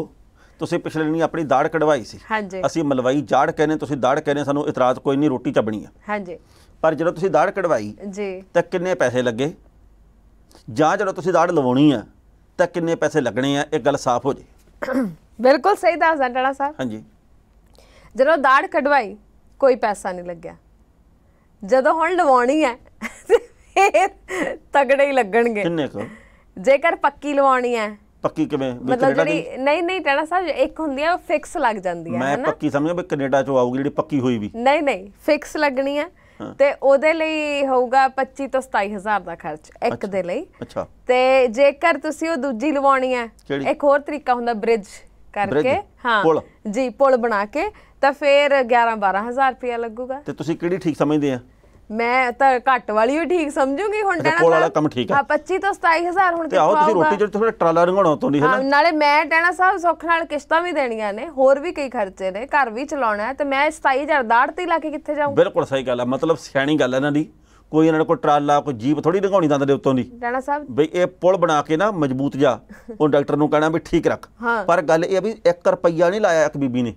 ਤੁਸੀਂ ਪਿਛਲੇ ਨਹੀਂ ਆਪਣੀ ਦਾੜ ਕਢਵਾਈ ਸੀ ਹਾਂਜੀ ਅਸੀਂ ਮਲਵਾਈ ਜਾੜ ਕਹਿੰਦੇ ਤੁਸੀਂ ਦਾੜ ਕਹਿੰਦੇ ਸਾਨੂੰ ਇਤਰਾਜ਼ ਕੋਈ ਨਹੀਂ ਰੋਟੀ ਚੱਬਣੀ ਹੈ ਹਾਂਜੀ ਪਰ ਜਦੋਂ ਤੁਸੀਂ ਦਾੜ ਕਢਵਾਈ ਜੀ ਤਾਂ ਕਿੰਨੇ ਪੈਸੇ ਲੱਗੇ ਜਾਂ ਜਦੋਂ ਤੁਸੀਂ ਦਾੜ ਲਵਾਉਣੀ ਆ ਤਾਂ ਕਿੰਨੇ ਪੈਸੇ ਲੱਗਣੇ ਆ ਇਹ ਗੱਲ ਸਾਫ਼ ਹੋ ਜੇ ਬਿਲਕੁਲ ਸਹੀ ਦੱਸਦਾ ਡਾੜਾ ਸਾਹਿਬ ਹਾਂਜੀ ਜਦੋਂ ਦਾੜ ਕਢਵਾਈ ਕੋਈ ਪੈਸਾ ਨਹੀਂ ਲੱਗਿਆ ਜਦੋਂ ਹੁਣ ਲਵਾਉਣੀ ਹੈ ਤਗੜੇ ਹੀ ਲੱਗਣਗੇ ਕਿੰਨੇ ਕੋ ਜੇਕਰ ਪੱਕੀ ਲਵਾਉਣੀ ਹੈ ਪੱਕੀ ਕਿਵੇਂ ਮਤਲਬ ਜਿਹੜੀ ਨਹੀਂ ਨਹੀਂ ਟੈਣਾ ਸਾਹਿਬ ਇੱਕ ਹੁੰਦੀ ਹੈ ਫਿਕਸ ਲੱਗ ਜਾਂਦੀ ਹੈ ਮੈਂ ਪੱਕੀ ਸਮਝਿਆ ਵੀ ਕੈਨੇਡਾ ਚੋਂ ਆਊਗੀ ਜਿਹੜੀ ਪੱਕੀ ਹੋਈ ਵੀ ਨਹੀਂ ਨਹੀਂ ਫਿਕਸ ਲੱਗਣੀ ਹੈ ਤੇ ਉਹਦੇ ਲਈ ਹੋਊਗਾ 25 ਤੋਂ 27000 ਦਾ ਖਰਚ ਇੱਕ ਦੇ ਲਈ ਅੱਛਾ ਤੇ ਜੇਕਰ ਤੁਸੀਂ ਉਹ ਦੂਜੀ ਲਵਾਉਣੀ ਹੈ ਇੱਕ ਹੋਰ ਤਰੀਕਾ ਹੁੰਦਾ ਬ੍ਰਿਜ ਕਰਕੇ ਹਾਂ ਜੀ ਪੁਲ ਬਣਾ ਕੇ ਤਾਂ ਫੇਰ 11 12000 ਰੁਪਏ ਲੱਗੂਗਾ ਤੇ ਤੁਸੀਂ ਕਿਹੜੀ ਠੀਕ ਸਮਝਦੇ ਆ ਮੈਂ ਤਾਂ ਘੱਟ ਵਾਲੀ ਵੀ ਠੀਕ ਸਮਝੂਗੀ ਹੁਣ ਟੈਣਾ ਕੋਲ ਵਾਲਾ ਕੰਮ ਠੀਕ ਆ 25 ਤੋਂ 27000 ਹੁਣ ਤੇ ਆਓ ਤੁਸੀਂ ਰੋਟੀ ਜਿਹੜੀ ਤੁਹਾਡਾ ਟਰਾਲਾ ਰੰਗਾਉਣਾ ਤੋਂ ਨਹੀਂ ਹੈ ਨਾ ਨਾਲੇ ਮੈਂ ਟਹਿਣਾ ਸਾਹਿਬ ਸੁੱਖ ਨਾਲ ਕਿਸ਼ਤਾਂ ਵੀ ਦੇਣੀਆਂ ਨੇ ਹੋਰ ਵੀ ਕਈ ਖਰਚੇ ਨੇ ਘਰ ਵੀ ਚਲਾਉਣਾ ਹੈ ਤੇ ਮੈਂ 27000 ਦਾੜ ਤੇ ਲਾ ਕੇ ਕਿੱਥੇ ਜਾਊਂ ਬਿਲਕੁਲ ਸਹੀ ਗੱਲ ਆ ਮਤਲਬ ਸਿਆਣੀ ਗੱਲ ਹੈ ਇਹਨਾਂ ਦੀ ਕੋਈ ਇਹਨਾਂ ਕੋਲ ਟਰਾਲਾ ਕੋਈ ਜੀਪ ਥੋੜੀ ਲਗਾਉਣੀ ਦੰਦ ਦੇ ਉੱਤੋਂ ਦੀ ਡਾਣਾ ਸਾਹਿਬ ਬਈ ਇਹ ਪੁਲ ਬਣਾ ਕੇ ਨਾ ਮਜ਼ਬੂਤ ਜਾ ਉਹ ਡਾਕਟਰ ਨੂੰ ਕਹਿਣਾ ਵੀ ਠੀਕ ਰੱਖ ਪਰ ਗੱਲ ਇਹ ਆ ਵੀ 1 ਰੁਪਈਆ ਨਹੀਂ ਲਾਇਆ ਇੱਕ ਬੀਬੀ ਨੇ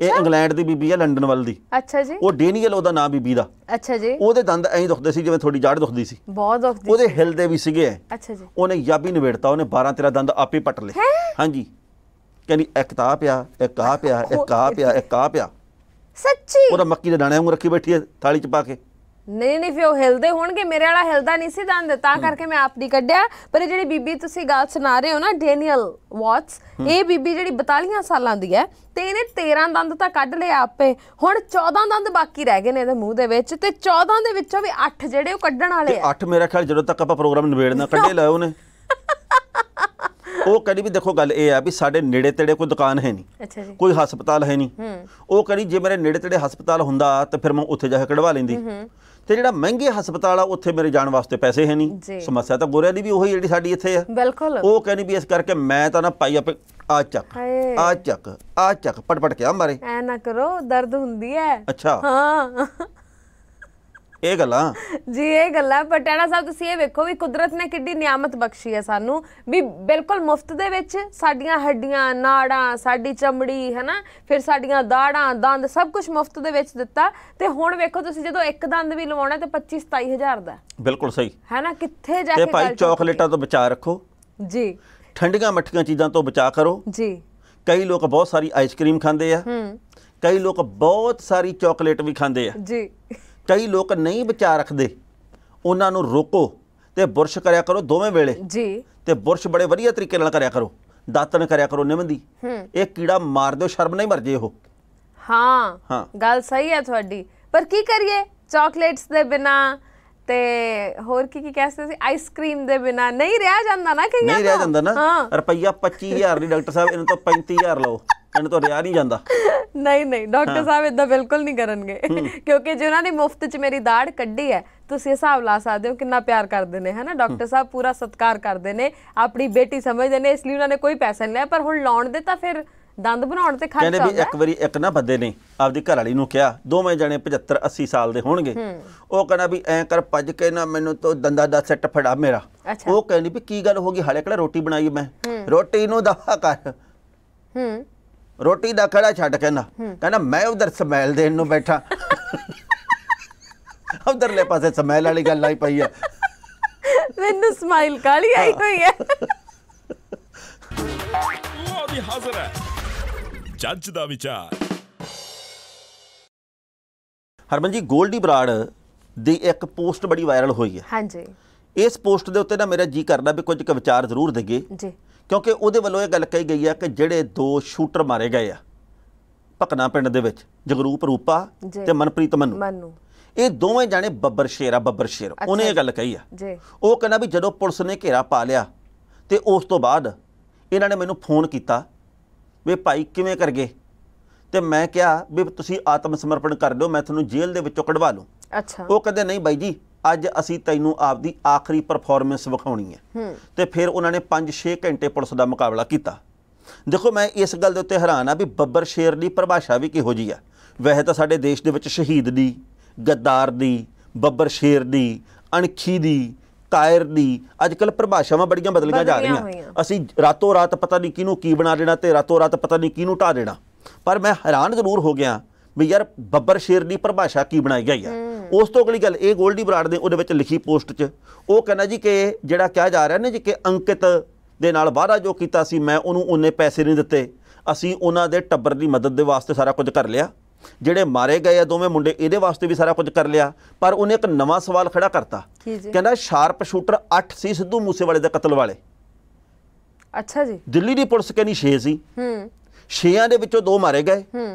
ਇਹ ਇੰਗਲੈਂਡ ਦੀ ਬੀਬੀ ਹੈ ਲੰਡਨ ਵੱਲ ਦੀ ਅੱਛਾ ਜੀ ਉਹ ਡੇਨੀਅਲ ਉਹਦਾ ਨਾਮ ਬੀਬੀ ਦਾ ਅੱਛਾ ਜੀ ਉਹਦੇ ਦੰਦ ਐਂ ਦੁਖਦੇ ਸੀ ਜਿਵੇਂ ਥੋੜੀ ਜੜ ਦੁਖਦੀ ਸੀ ਬਹੁਤ ਦੁਖਦੀ ਉਹਦੇ ਹਿਲਦੇ ਵੀ ਸੀਗੇ ਅੱਛਾ ਜੀ ਉਹਨੇ ਯਾਬੀ ਨਿਬੇੜਤਾ ਉਹਨੇ 12 13 ਦੰਦ ਆਪੇ ਪਟ ਲਏ ਹਾਂਜੀ ਕਹਿੰਦੀ ਇੱਕ ਤਾਂ ਪਿਆ ਇੱਕ ਆ ਪਿਆ ਇੱਕ ਆ ਪਿਆ ਇੱਕ ਆ ਪਿਆ ਸੱਚੀ ਉਹਦਾ ਮੱਕੀ ਦੇ ਦਾਣੇ ਉਹ ਰੱਖੀ ਬੈਠੀ ਹੈ ਥਾਲੀ 'ਚ ਪਾ ਕੇ ਨਹੀਂ ਨਹੀਂ ਫਿਰ ਉਹ ਹਿਲਦੇ ਹੋਣਗੇ ਮੇਰੇ ਵਾਲਾ ਹਿਲਦਾ ਨਹੀਂ ਸੀ ਦੰਦ ਤਾਂ ਕਰਕੇ ਮੈਂ ਆਪ ਦੀ ਕੱਢਿਆ ਪਰ ਇਹ ਜਿਹੜੀ ਬੀਬੀ ਤੁਸੀਂ ਗੱਲ ਸੁਣਾ ਰਹੇ ਹੋ ਨਾ ਡੇਨੀਅਲ ਵਾਟਸ ਇਹ ਬੀਬੀ ਜਿਹੜੀ 42 ਸਾਲਾਂ ਦੀ ਹੈ ਤੇ ਇਹਨੇ 13 ਦੰਦ ਤਾਂ ਕੱਢ ਲਏ ਆਪੇ ਹੁਣ 14 ਦੰਦ ਬਾਕੀ ਰਹਿ ਗਏ ਨੇ ਇਹਦੇ ਮੂੰਹ ਦੇ ਵਿੱਚ ਤੇ 14 ਦੇ ਵਿੱਚੋਂ ਵੀ 8 ਜਿਹੜੇ ਉਹ ਕੱਢਣ ਵਾਲੇ ਆ 8 ਮੇਰੇ ਖਿਆਲ ਜਦੋਂ ਤੱਕ ਆਪਾਂ ਪ੍ਰੋਗਰਾਮ ਨਿਬੇੜਨਾ ਕੱਢੇ ਲਾਇਓ ਉਹਨੇ ਉਹ ਕਹਿੰਦੀ ਵੀ ਦੇਖੋ ਗੱਲ ਇਹ ਆ ਵੀ ਸਾਡੇ ਨੇੜੇ ਤੇੜੇ ਕੋਈ ਦੁਕਾਨ ਹੈ ਨਹੀਂ ਕੋਈ ਹਸਪਤਾਲ ਹੈ ਨਹੀਂ ਉਹ ਕਹਿੰਦੀ ਜੇ ਮੇਰੇ ਨੇੜੇ ਤੇੜੇ ਹਸਪਤਾਲ ਹੁੰਦਾ ਤਾਂ ਫਿਰ ਮੈਂ ਉੱਥੇ ਜਾ ਕੇ ਕਢਵਾ ਲੈਂਦੀ ਤੇ ਜਿਹੜਾ ਮਹਿੰਗੇ ਹਸਪਤਾਲ ਆ ਉੱਥੇ ਮੇਰੇ ਜਾਣ ਵਾਸਤੇ ਪੈਸੇ ਹੈ ਨਹੀਂ ਸਮੱਸਿਆ ਤਾਂ ਗੋਰਿਆਂ ਦੀ ਵੀ ਉਹੀ ਜਿਹੜੀ ਸਾਡੀ ਇੱਥੇ ਆ ਬਿਲਕੁਲ ਉਹ ਕਹਿੰਦੀ ਵੀ ਇਸ ਕਰਕੇ ਮੈਂ ਤਾਂ ਨਾ ਪਾਈ ਆਪੇ ਆ ਚੱਕ ਆ ਚੱਕ ਆ ਚੱਕ ਪਟਪਟ ਕੇ ਆ ਮਾਰੇ ਐ ਨਾ ਕਰੋ ਦਰਦ ਹੁੰਦੀ ਹੈ ਅੱਛਾ ਹਾਂ ਇਹ ਗੱਲਾਂ ਜੀ ਇਹ ਗੱਲਾਂ ਪਟਿਆਲਾ ਸਾਹਿਬ ਤੁਸੀਂ ਇਹ ਵੇਖੋ ਵੀ ਕੁਦਰਤ ਨੇ ਕਿੱਡੀ ਨਿਆਮਤ ਬਖਸ਼ੀ ਹੈ ਸਾਨੂੰ ਵੀ ਬਿਲਕੁਲ ਮੁਫਤ ਦੇ ਵਿੱਚ ਸਾਡੀਆਂ ਹੱਡੀਆਂ ਨਾੜਾਂ ਸਾਡੀ ਚਮੜੀ ਹੈਨਾ ਫਿਰ ਸਾਡੀਆਂ ਦਾੜਾਂ ਦੰਦ ਸਭ ਕੁਝ ਮੁਫਤ ਦੇ ਵਿੱਚ ਦਿੱਤਾ ਤੇ ਹੁਣ ਵੇਖੋ ਤੁਸੀਂ ਜਦੋਂ ਇੱਕ ਦੰਦ ਵੀ ਲਵਾਉਣਾ ਤੇ 25 27000 ਦਾ ਬਿਲਕੁਲ ਸਹੀ ਹੈਨਾ ਕਿੱਥੇ ਜਾ ਕੇ ਤੇ ਭਾਈ ਚਾਕਲੇਟਾਂ ਤੋਂ ਬਚਾ ਰੱਖੋ ਜੀ ਠੰਡੀਆਂ ਮਠੀਆਂ ਚੀਜ਼ਾਂ ਤੋਂ ਬਚਾ ਕਰੋ ਜੀ ਕਈ ਲੋਕ ਬਹੁਤ ਸਾਰੀ ਆਈਸਕ੍ਰੀਮ ਖਾਂਦੇ ਆ ਹੂੰ ਕਈ ਲੋਕ ਬਹੁਤ ਸਾਰੀ ਚਾਕਲੇਟ ਵੀ ਖਾਂਦੇ ਆ ਜੀ ਕਈ ਲੋਕ ਨਹੀਂ ਵਿਚਾਰ ਰੱਖਦੇ ਉਹਨਾਂ ਨੂੰ ਰੋਕੋ ਤੇ ਬੁਰਸ਼ ਕਰਿਆ ਕਰੋ ਦੋਵੇਂ ਵੇਲੇ ਜੀ ਤੇ ਬੁਰਸ਼ ਬੜੇ ਵਧੀਆ ਤਰੀਕੇ ਨਾਲ ਕਰਿਆ ਕਰੋ ਦਾਤਣ ਕਰਿਆ ਕਰੋ ਨਿਮਨ ਦੀ ਇਹ ਕੀੜਾ ਮਾਰ ਦਿਓ ਸ਼ਰਮ ਨਹੀਂ ਮਰ ਜੇ ਉਹ ਹਾਂ ਹਾਂ ਗੱਲ ਸਹੀ ਹੈ ਤੁਹਾਡੀ ਪਰ ਕੀ ਕਰੀਏ ਚਾਕਲੇਟਸ ਦੇ ਬਿਨਾ ਤੇ ਹੋਰ ਕੀ ਕੀ ਕਹਿੰਦੇ ਸੀ ਆਈਸਕ੍ਰੀਮ ਦੇ ਬਿਨਾ ਨਹੀਂ ਰਿਹਾ ਜਾਂਦਾ ਨਾ ਕਈਆਂ ਨਹੀਂ ਰਿਹਾ ਜਾਂਦਾ ਨਾ ਰੁਪਈਆ 25000 ਦੀ ਡਾਕਟਰ ਸਾਹਿਬ ਇਹਨਾਂ ਤੋਂ 35000 ਲਓ ਇਹਨਾਂ ਤੋਂ ਰਿਹਾ ਨਹੀਂ ਜਾਂਦਾ ਨਹੀਂ ਨਹੀਂ ਡਾਕਟਰ ਸਾਹਿਬ ਇਦਾਂ ਬਿਲਕੁਲ ਨਹੀਂ ਕਰਨਗੇ ਕਿਉਂਕਿ ਜਿਨ੍ਹਾਂ ਨੇ ਮੁਫਤ 'ਚ ਮੇਰੀ ਦਾੜ ਕੱਢੀ ਹੈ ਤੁਸੀਂ ਹਿਸਾਬ ਲਾ ਸਕਦੇ ਹੋ ਕਿੰਨਾ ਪਿਆਰ ਕਰਦੇ ਨੇ ਹੈਨਾ ਡਾਕਟਰ ਸਾਹਿਬ ਪੂਰਾ ਸਤਿਕਾਰ ਕਰਦੇ ਨੇ ਆਪਣੀ ਬੇਟੀ ਸਮਝਦੇ ਨੇ ਇਸ ਲਈ ਉਹਨਾਂ ਨੇ ਕੋਈ ਪੈਸਾ ਨਹੀਂ ਲਿਆ ਪਰ ਹੁਣ ਲਾਉਣ ਦੇ ਤਾਂ ਫਿਰ ਦੰਦ ਬਣਾਉਣ ਤੇ ਖਰਚ ਆਉਂਦਾ ਕਹਿੰਦੇ ਵੀ ਇੱਕ ਵਾਰੀ ਇੱਕ ਨਾ ਬੰਦੇ ਨੇ ਆਪਦੀ ਘਰ ਵਾਲੀ ਨੂੰ ਕਿਹਾ ਦੋਵੇਂ ਜਣੇ 75 80 ਸਾਲ ਦੇ ਹੋਣਗੇ ਉਹ ਕਹਿੰਦਾ ਵੀ ਐਂ ਕਰ ਭੱਜ ਕੇ ਨਾ ਮੈਨੂੰ ਤੋਂ ਦੰਦਾ ਦਾ ਸੈੱਟ ਫੜਾ ਮੇਰਾ ਉਹ ਕਹਿੰਦੀ ਵੀ ਕੀ ਗੱਲ ਹੋ ਗਈ ਹਲੇ ਕਿਹੜਾ ਰੋਟੀ ਬਣਾਈ ਮੈਂ ਰੋਟੀ ਨੂੰ ਦਾ ਕਰ ਹੂੰ ਰੋਟੀ ਦਾ ਖੜਾ ਛੱਡ ਕਹਿੰਦਾ ਕਹਿੰਦਾ ਮੈਂ ਉਧਰ ਸਮੈਲ ਦੇਣ ਨੂੰ ਬੈਠਾ ਉਧਰਲੇ ਪਾਸੇ ਸਮੈਲ ਵਾਲੀ ਗੱਲ ਆਈ ਪਈ ਹੈ ਮੈਨੂੰ ਸਮਾਈਲ ਕਾਲੀ ਆਈ ਹੋਈ ਹੈ ਉਹ ਦੀ ਹਾਜ਼ਰ ਹੈ ਜੱਜ ਦਾ ਵਿਚਾਰ ਹਰਮਨ ਜੀ ਗੋਲਡੀ ਬਰਾੜ ਦੀ ਇੱਕ ਪੋਸਟ ਬੜੀ ਵਾਇਰਲ ਹੋਈ ਹੈ ਹਾਂਜੀ ਇਸ ਪੋਸਟ ਦੇ ਉੱਤੇ ਨਾ ਮੇਰਾ ਜੀ ਕਰਦਾ ਵੀ ਕੁਝ ਕੁ ਵਿਚਾਰ ਜ਼ਰੂਰ ਦੇਈਏ ਜੀ ਕਿਉਂਕਿ ਉਹਦੇ ਵੱਲੋਂ ਇਹ ਗੱਲ ਕਹੀ ਗਈ ਹੈ ਕਿ ਜਿਹੜੇ ਦੋ ਸ਼ੂਟਰ ਮਾਰੇ ਗਏ ਆ ਪਕਣਾ ਪਿੰਡ ਦੇ ਵਿੱਚ ਜਗਰੂਪ ਰੂਪਾ ਤੇ ਮਨਪ੍ਰੀਤ ਮੰਨੂ ਮੰਨੂ ਇਹ ਦੋਵੇਂ ਜਾਣੇ ਬੱਬਰ ਸ਼ੇਰ ਆ ਬੱਬਰ ਸ਼ੇਰ ਉਹਨੇ ਇਹ ਗੱਲ ਕਹੀ ਆ ਜੀ ਉਹ ਕਹਿੰਦਾ ਵੀ ਜਦੋਂ ਪੁਲਿਸ ਨੇ ਘੇਰਾ ਪਾ ਲਿਆ ਤੇ ਉਸ ਤੋਂ ਬਾਅਦ ਇਹਨਾਂ ਨੇ ਮੈਨੂੰ ਫੋਨ ਕੀਤਾ ਵੀ ਭਾਈ ਕਿਵੇਂ ਕਰ ਗਏ ਤੇ ਮੈਂ ਕਿਹਾ ਵੀ ਤੁਸੀਂ ਆਤਮ ਸਮਰਪਣ ਕਰ ਦਿਓ ਮੈਂ ਤੁਹਾਨੂੰ ਜੇਲ੍ਹ ਦੇ ਵਿੱਚੋਂ ਕਢਵਾ ਲੂੰ ਅੱਛਾ ਉਹ ਕਹਿੰਦੇ ਨਹੀਂ ਬਾਈ ਜੀ ਅੱਜ ਅਸੀਂ ਤੈਨੂੰ ਆਪਦੀ ਆਖਰੀ ਪਰਫਾਰਮੈਂਸ ਵਿਖਾਉਣੀ ਹੈ ਤੇ ਫਿਰ ਉਹਨਾਂ ਨੇ 5-6 ਘੰਟੇ ਪੁਲਿਸ ਦਾ ਮੁਕਾਬਲਾ ਕੀਤਾ ਦੇਖੋ ਮੈਂ ਇਸ ਗੱਲ ਦੇ ਉੱਤੇ ਹੈਰਾਨ ਆ ਵੀ ਬੱਬਰ ਸ਼ੇਰ ਦੀ ਪਰਿਭਾਸ਼ਾ ਵੀ ਕਿਹੋ ਜੀ ਆ ਵੈਸੇ ਤਾਂ ਸਾਡੇ ਦੇਸ਼ ਦੇ ਵਿੱਚ ਸ਼ਹੀਦ ਦੀ ਗੱਦਾਰ ਦੀ ਬੱਬਰ ਸ਼ੇਰ ਦੀ ਅਣਖੀ ਦੀ ਕਾਇਰ ਦੀ ਅੱਜਕੱਲ ਪਰਿਭਾਸ਼ਾਵਾਂ ਬੜੀਆਂ ਬਦਲੀਆਂ ਜਾ ਰਹੀਆਂ ਅਸੀਂ ਰਾਤੋਂ ਰਾਤ ਪਤਾ ਨਹੀਂ ਕਿਹਨੂੰ ਕੀ ਬਣਾ ਦੇਣਾ ਤੇ ਰਾਤੋਂ ਰਾਤ ਪਤਾ ਨਹੀਂ ਕਿਹਨੂੰ ਢਾ ਦੇਣਾ ਪਰ ਮੈਂ ਹੈਰਾਨ ਜ਼ਰੂਰ ਹੋ ਗਿਆ ਵੀ ਯਾਰ ਬੱਬਰ ਸ਼ੇਰ ਦੀ ਪਰਿਭਾਸ਼ਾ ਕੀ ਬਣਾਈ ਗਈ ਆ ਉਸ ਤੋਂ ਅਗਲੀ ਗੱਲ ਇਹ 골ਡੀ ਬਰਾੜ ਦੇ ਉਹਦੇ ਵਿੱਚ ਲਿਖੀ ਪੋਸਟ 'ਚ ਉਹ ਕਹਿੰਦਾ ਜੀ ਕਿ ਜਿਹੜਾ ਕਿਹਾ ਜਾ ਰਿਹਾ ਨੇ ਜੀ ਕਿ ਅੰਕਿਤ ਦੇ ਨਾਲ ਵਾਅਦਾ ਜੋ ਕੀਤਾ ਸੀ ਮੈਂ ਉਹਨੂੰ ਉਹਨੇ ਪੈਸੇ ਨਹੀਂ ਦਿੱਤੇ ਅਸੀਂ ਉਹਨਾਂ ਦੇ ਟੱਬਰ ਦੀ ਮਦਦ ਦੇ ਵਾਸਤੇ ਸਾਰਾ ਕੁਝ ਕਰ ਲਿਆ ਜਿਹੜੇ ਮਾਰੇ ਗਏ ਆ ਦੋਵੇਂ ਮੁੰਡੇ ਇਹਦੇ ਵਾਸਤੇ ਵੀ ਸਾਰਾ ਕੁਝ ਕਰ ਲਿਆ ਪਰ ਉਹਨੇ ਇੱਕ ਨਵਾਂ ਸਵਾਲ ਖੜਾ ਕਰਤਾ ਕਹਿੰਦਾ ਸ਼ਾਰਪ ਸ਼ੂਟਰ 8 ਸੀ ਸਿੱਧੂ ਮੂਸੇਵਾਲੇ ਦੇ ਕਤਲ ਵਾਲੇ ਅੱਛਾ ਜੀ ਦਿੱਲੀ ਦੀ ਪੁਲਿਸ ਕਹਿੰਦੀ 6 ਸੀ ਹੂੰ 6ਾਂ ਦੇ ਵਿੱਚੋਂ ਦੋ ਮਾਰੇ ਗਏ ਹੂੰ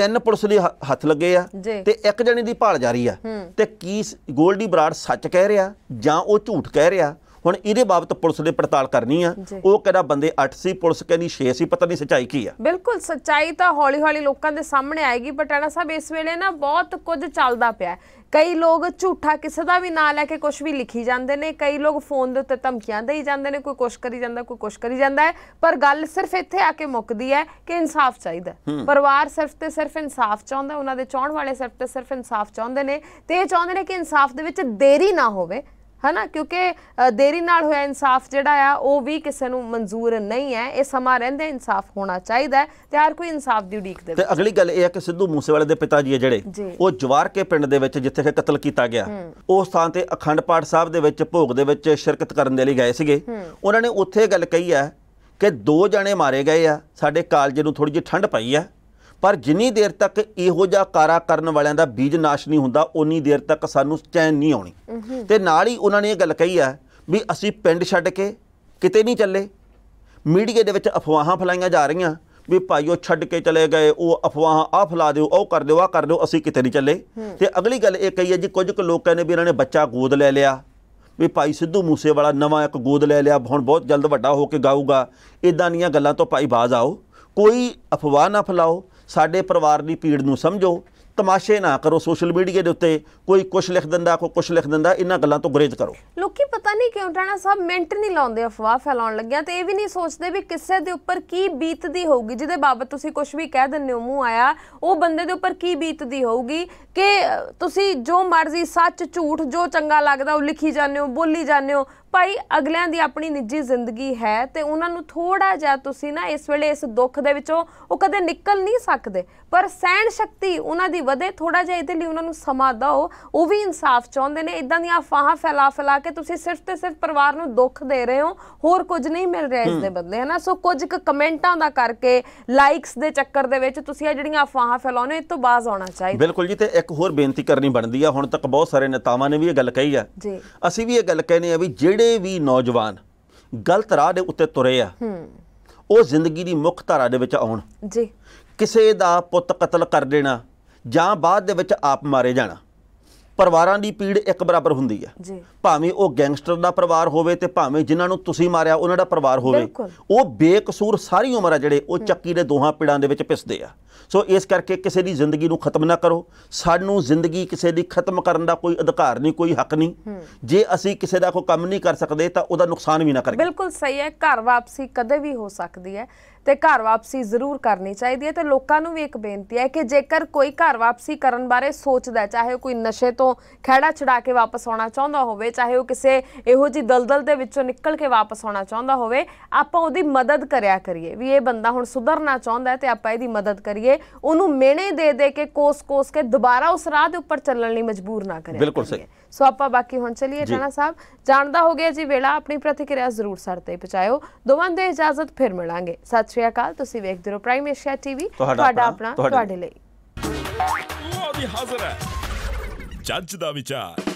ਤਿੰਨ ਪੁਲਿਸ ਦੇ ਹੱਥ ਲੱਗੇ ਆ ਤੇ ਇੱਕ ਜਣੇ ਦੀ ਭਾਲ ਜਾਰੀ ਆ ਤੇ ਕੀ ਗੋਲਡੀ ਬਰਾੜ ਸੱਚ ਕਹਿ ਰਿਹਾ ਜਾਂ ਉਹ ਝੂਠ ਕਹਿ ਰਿਹਾ ਹੁਣ ਇਹਦੇ ਬਾਬਤ ਪੁਲਿਸ ਨੇ ਪੜਤਾਲ ਕਰਨੀ ਆ ਉਹ ਕਹਿੰਦਾ ਬੰਦੇ 8 ਸੀ ਪੁਲਿਸ ਕਹਿੰਦੀ 6 ਸੀ ਪਤਾ ਨਹੀਂ ਸਚਾਈ ਕੀ ਆ ਬਿਲਕੁਲ ਸਚਾਈ ਤਾਂ ਹੌਲੀ-ਹੌਲੀ ਲੋਕਾਂ ਦੇ ਸਾਹਮਣੇ ਆਏਗੀ ਪਟਾਣਾ ਸਾਹਿਬ ਇਸ ਵੇਲੇ ਨਾ ਬਹੁਤ ਕੁਝ ਚੱਲਦਾ ਪਿਆ ਕਈ ਲੋਕ ਝੂਠਾ ਕਿਸੇ ਦਾ ਵੀ ਨਾਂ ਲੈ ਕੇ ਕੁਝ ਵੀ ਲਿਖੀ ਜਾਂਦੇ ਨੇ ਕਈ ਲੋਕ ਫੋਨ ਦੇ ਉੱਤੇ ਧਮਕੀਆਂ ਦੇਈ ਜਾਂਦੇ ਨੇ ਕੋਈ ਕੁਝ ਕਰੀ ਜਾਂਦਾ ਕੋਈ ਕੁਝ ਕਰੀ ਜਾਂਦਾ ਹੈ ਪਰ ਗੱਲ ਸਿਰਫ ਇੱਥੇ ਆ ਕੇ ਮੁੱਕਦੀ ਹੈ ਕਿ ਇਨਸਾਫ ਚਾਹੀਦਾ ਪਰਿਵਾਰ ਸਿਰਫ ਤੇ ਸਿਰਫ ਇਨਸਾਫ ਚਾਹੁੰਦਾ ਉਹਨਾਂ ਦੇ ਚਾਹਣ ਵਾਲੇ ਸਿਰਫ ਤੇ ਸਿਰਫ ਇਨਸਾਫ ਚਾਹੁੰਦੇ ਨੇ ਤੇ ਇਹ ਚਾਹੁੰਦੇ ਨੇ ਕਿ ਇਨਸਾਫ ਦੇ ਵਿੱਚ ਦੇਰੀ ਨਾ ਹੋਵੇ ਹਨਾ ਕਿਉਂਕਿ ਦੇਰੀ ਨਾਲ ਹੋਇਆ ਇਨਸਾਫ ਜਿਹੜਾ ਆ ਉਹ ਵੀ ਕਿਸੇ ਨੂੰ ਮਨਜ਼ੂਰ ਨਹੀਂ ਹੈ ਇਹ ਸਮਾਂ ਰਹਿੰਦੇ ਇਨਸਾਫ ਹੋਣਾ ਚਾਹੀਦਾ ਤੇ ਹਰ ਕੋਈ ਇਨਸਾਫ ਦੀ ਉਡੀਕ ਦੇ ਤੇ ਅਗਲੀ ਗੱਲ ਇਹ ਹੈ ਕਿ ਸਿੱਧੂ ਮੂਸੇਵਾਲੇ ਦੇ ਪਿਤਾ ਜੀ ਜਿਹੜੇ ਉਹ ਜਵਾਰ ਕੇ ਪਿੰਡ ਦੇ ਵਿੱਚ ਜਿੱਥੇ ਕਿ ਕਤਲ ਕੀਤਾ ਗਿਆ ਉਸ ਥਾਂ ਤੇ ਅਖੰਡ ਪਾਠ ਸਾਹਿਬ ਦੇ ਵਿੱਚ ਭੋਗ ਦੇ ਵਿੱਚ ਸ਼ਿਰਕਤ ਕਰਨ ਦੇ ਲਈ ਗਏ ਸੀਗੇ ਉਹਨਾਂ ਨੇ ਉੱਥੇ ਗੱਲ ਕਹੀ ਹੈ ਕਿ ਦੋ ਜਣੇ ਮਾਰੇ ਗਏ ਆ ਸਾਡੇ ਕਾਲਜ ਨੂੰ ਥੋੜੀ ਜਿਹੀ ਠੰਡ ਪਈ ਆ ਪਰ ਜਿੰਨੀ ਦੇਰ ਤੱਕ ਇਹੋ ਜਿਹਾ ਕਾਰਾ ਕਰਨ ਵਾਲਿਆਂ ਦਾ ਬੀਜ ਨਾਸ਼ ਨਹੀਂ ਹੁੰਦਾ ਉਨੀ ਦੇਰ ਤੱਕ ਸਾਨੂੰ ਚੈਨ ਨਹੀਂ ਆਉਣੀ ਤੇ ਨਾਲ ਹੀ ਉਹਨਾਂ ਨੇ ਇਹ ਗੱਲ ਕਹੀ ਆ ਵੀ ਅਸੀਂ ਪਿੰਡ ਛੱਡ ਕੇ ਕਿਤੇ ਨਹੀਂ ਚੱਲੇ ਮੀਡੀਆ ਦੇ ਵਿੱਚ ਅਫਵਾਹਾਂ ਫਲਾਈਆਂ ਜਾ ਰਹੀਆਂ ਵੀ ਭਾਈ ਉਹ ਛੱਡ ਕੇ ਚਲੇ ਗਏ ਉਹ ਅਫਵਾਹਾਂ ਆ ਫਲਾ ਦਿਓ ਉਹ ਕਰ ਦਿਓ ਆ ਕਰ ਦਿਓ ਅਸੀਂ ਕਿਤੇ ਨਹੀਂ ਚੱਲੇ ਤੇ ਅਗਲੀ ਗੱਲ ਇਹ ਕਹੀ ਹੈ ਜੀ ਕੁਝ ਕੁ ਲੋਕਾਂ ਨੇ ਵੀ ਇਹਨਾਂ ਨੇ ਬੱਚਾ ਗੋਦ ਲੈ ਲਿਆ ਵੀ ਭਾਈ ਸਿੱਧੂ ਮੂਸੇ ਵਾਲਾ ਨਵਾਂ ਇੱਕ ਗੋਦ ਲੈ ਲਿਆ ਹੁਣ ਬਹੁਤ ਜਲਦ ਵੱਡਾ ਹੋ ਕੇ ਗਾਊਗਾ ਇਦਾਂ ਦੀਆਂ ਗੱਲਾਂ ਤੋਂ ਭਾਈ ਬਾਜ਼ ਆਓ ਕੋਈ ਅਫਵਾਹ ਨਾ ਫਲਾਓ ਸਾਡੇ ਪਰਿਵਾਰ ਦੀ ਪੀੜ ਨੂੰ ਸਮਝੋ ਤਮਾਸ਼ੇ ਨਾ ਕਰੋ ਸੋਸ਼ਲ ਮੀਡੀਆ ਦੇ ਉੱਤੇ ਕੋਈ ਕੁਝ ਲਿਖ ਦਿੰਦਾ ਕੋਈ ਕੁਝ ਲਿਖ ਦਿੰਦਾ ਇਹਨਾਂ ਗੱਲਾਂ ਤੋਂ ਗੁਰੇਜ਼ ਕਰੋ ਲੋਕੀ ਪਤਾ ਨਹੀਂ ਕਿਉਂ ਟਾਣਾ ਸਾਹਿਬ ਮਿੰਟ ਨਹੀਂ ਲਾਉਂਦੇ ਅਫਵਾਹ ਫੈਲਾਉਣ ਲੱਗਿਆ ਤੇ ਇਹ ਵੀ ਨਹੀਂ ਸੋਚਦੇ ਵੀ ਕਿਸੇ ਦੇ ਉੱਪਰ ਕੀ ਬੀਤਦੀ ਹੋਊਗੀ ਜਿਹਦੇ ਬਾਬਤ ਤੁਸੀਂ ਕੁਝ ਵੀ ਕਹਿ ਦਿੰਦੇ ਹੋ ਮੂੰਹ ਆਇਆ ਉਹ ਬੰਦੇ ਦੇ ਉੱਪਰ ਕੀ ਬੀਤਦੀ ਹੋਊਗੀ ਕਿ ਤੁਸੀਂ ਜੋ ਮਰਜ਼ੀ ਸੱਚ ਝੂਠ ਜੋ ਚੰਗਾ ਲੱਗਦਾ ਉਹ ਲਿਖੀ ਜਾਂਦੇ ਹੋ ਬੋਲੀ ਜਾਂਦੇ ਹੋ ਭਾਈ ਅਗਲਿਆਂ ਦੀ ਆਪਣੀ ਨਿੱਜੀ ਜ਼ਿੰਦਗੀ ਹੈ ਤੇ ਉਹਨਾਂ ਨੂੰ ਥੋੜਾ ਜਿਹਾ ਤੁਸੀਂ ਨਾ ਇਸ ਵੇਲੇ ਇਸ ਦੁੱਖ ਦੇ ਵਿੱਚੋਂ ਉਹ ਕਦੇ ਨਿਕਲ ਨਹੀਂ ਸਕਦੇ ਪਰ ਸਹਿਣ ਸ਼ਕਤੀ ਉਹਨਾਂ ਦੀ ਵਧੇ ਥੋੜਾ ਜਿਹਾ ਇਹਦੇ ਲਈ ਉਹਨਾਂ ਨੂੰ ਸਮਾਂ ਦਿਓ ਉਹ ਵੀ ਇਨਸਾਫ ਚਾਹੁੰਦੇ ਨੇ ਇਦਾਂ ਦੀਆਂ ਅਫਵਾਹਾਂ ਫੈਲਾ ਫੈਲਾ ਕੇ ਤੁਸੀਂ ਸਿਰਫ ਤੇ ਸਿਰਫ ਪਰਿਵਾਰ ਨੂੰ ਦੁੱਖ ਦੇ ਰਹੇ ਹੋ ਹੋਰ ਕੁਝ ਨਹੀਂ ਮਿਲ ਰਿਹਾ ਇਸ ਦੇ ਬਦਲੇ ਹਨਾ ਸੋ ਕੁਝ ਕੁ ਕਮੈਂਟਾਂ ਦਾ ਕਰਕੇ ਲਾਈਕਸ ਦੇ ਚੱਕਰ ਦੇ ਵਿੱਚ ਤੁਸੀਂ ਇਹ ਜਿਹੜੀਆਂ ਅਫਵਾਹਾਂ ਫੈਲਾਉਂਦੇ ਇਸ ਤੋਂ ਬਾਜ਼ ਆਉਣਾ ਚਾਹੀਦਾ ਬਿਲਕੁਲ ਜੀ ਤੇ ਇੱਕ ਹੋਰ ਬੇਨਤੀ ਕਰਨੀ ਬਣਦੀ ਆ ਹੁਣ ਤੱਕ ਬਹੁਤ ਸਾਰੇ ਨੇਤਾਵਾਂ ਨੇ ਵੀ ਇਹ ਗੱਲ ਕਹੀ ਆ ਜੀ ਅਸੀਂ ਵੀ ਇਹ ਗੱਲ ਕਹਿੰਦੇ ਆ ਵੀ ਜਿਹੜੀ ਜਿਹੜੇ ਵੀ ਨੌਜਵਾਨ ਗਲਤ ਰਾਹ ਦੇ ਉੱਤੇ ਤੁਰੇ ਆ ਉਹ ਜ਼ਿੰਦਗੀ ਦੀ ਮੁੱਖ ਧਾਰਾ ਦੇ ਵਿੱਚ ਆਉਣ ਜੀ ਕਿਸੇ ਦਾ ਪੁੱਤ ਕਤਲ ਕਰ ਦੇਣਾ ਜਾਂ ਬਾਅਦ ਦੇ ਵਿੱਚ ਆਪ ਮਾਰੇ ਜਾਣਾ ਪਰਿਵਾਰਾਂ ਦੀ ਪੀੜ ਇੱਕ ਬਰਾਬਰ ਹੁੰਦੀ ਆ ਭਾਵੇਂ ਉਹ ਗੈਂਗਸਟਰ ਦਾ ਪਰਿਵਾਰ ਹੋਵੇ ਤੇ ਭਾਵੇਂ ਜਿਨ੍ਹਾਂ ਨੂੰ ਤੁਸੀਂ ਮਾਰਿਆ ਉਹਨਾਂ ਦਾ ਪਰਿਵਾਰ ਹੋਵੇ ਉਹ ਬੇਕਸੂਰ ਸਾਰੀ ਉਮਰ ਆ ਜਿਹੜੇ ਉਹ ਚੱਕੀ ਦੇ ਦੋਹਾਂ ਪੀੜਾਂ ਦੇ ਵਿੱਚ ਪਿਸਦੇ ਆ ਸੋ ਇਸ ਕਰਕੇ ਕਿਸੇ ਦੀ ਜ਼ਿੰਦਗੀ ਨੂੰ ਖਤਮ ਨਾ ਕਰੋ ਸਾਨੂੰ ਜ਼ਿੰਦਗੀ ਕਿਸੇ ਦੀ ਖਤਮ ਕਰਨ ਦਾ ਕੋਈ ਅਧਿਕਾਰ ਨਹੀਂ ਕੋਈ ਹੱਕ ਨਹੀਂ ਜੇ ਅਸੀਂ ਕਿਸੇ ਦਾ ਕੋਈ ਕੰਮ ਨਹੀਂ ਕਰ ਸਕਦੇ ਤਾਂ ਉਹਦਾ ਨੁਕਸਾਨ ਵੀ ਨਾ ਕਰੀਏ ਬਿਲਕੁਲ ਸਹੀ ਹੈ ਘਰ ਵਾਪਸੀ ਕਦੇ ਵੀ ਹੋ ਸਕਦੀ ਹੈ ਤੇ ਘਰ ਵਾਪਸੀ ਜ਼ਰੂਰ ਕਰਨੀ ਚਾਹੀਦੀ ਹੈ ਤੇ ਲੋਕਾਂ ਨੂੰ ਵੀ ਇੱਕ ਬੇਨਤੀ ਹੈ ਕਿ ਜੇਕਰ ਕੋਈ ਘਰ ਵਾਪਸੀ ਕਰਨ ਬਾਰੇ ਸੋਚਦਾ ਚਾਹੇ ਕੋਈ ਨਸ਼ੇ ਤੋਂ ਖਿਹੜਾ ਛੜਾ ਕੇ ਵਾਪਸ ਆਉਣਾ ਚਾਹੁੰਦਾ ਹੋਵੇ ਚਾਹੇ ਉਹ ਕਿਸੇ ਇਹੋ ਜੀ ਦਲਦਲ ਦੇ ਵਿੱਚੋਂ ਨਿਕਲ ਕੇ ਵਾਪਸ ਆਉਣਾ ਚਾਹੁੰਦਾ ਹੋਵੇ ਆਪਾਂ ਉਹਦੀ ਮਦਦ ਕਰਿਆ ਕਰੀਏ ਵੀ ਇਹ ਬੰਦਾ ਹੁਣ ਸੁਧਰਨਾ ਚਾਹੁੰਦਾ ਹੈ ਤੇ ਆਪਾਂ ਇਹਦੀ ਮਦਦ ਕਰੀਏ ਉਹਨੂੰ ਮਿਹਣੇ ਦੇ ਦੇ ਕੇ ਕੋਸ-ਕੋਸ ਕੇ ਦੁਬਾਰਾ ਉਸ ਰਾਹ ਦੇ ਉੱਪਰ ਚੱਲਣ ਲਈ ਮਜਬੂਰ ਨਾ ਕਰੀਏ ਬਿਲਕੁਲ ਸਹੀ ਸੋ ਆਪਾਂ ਬਾਕੀ ਹੁਣ ਚਲੀਏ ਰਾਣਾ ਸਾਹਿਬ ਜਾਣਦਾ ਹੋ ਗਿਆ ਜੀ ਵੇਲਾ ਆਪਣੀ ਪ੍ਰਤੀਕਿਰਿਆ ਜ਼ਰੂਰ ਸਾਡੇ ਪਹੁੰਚਾਇਓ ਦੋਵਾਂ ਦੇ ਇਜਾਜ਼ਤ ਫਿਰ ਮਿਲਾਂਗੇ ਸਤਿ ਸ਼੍ਰੀ ਅਕਾਲ ਤੁਸੀਂ ਵੇਖਦੇ ਰਹੋ ਪ੍ਰਾਈਮ ਏਸ਼ੀਆ ਟੀਵੀ ਤੁਹਾਡਾ ਆਪਣਾ ਤੁਹਾਡੇ ਲਈ ਉਹ ਵੀ ਹਾਜ਼ਰ ਹੈ ਜੱਜ ਦਾ ਵਿਚਾਰ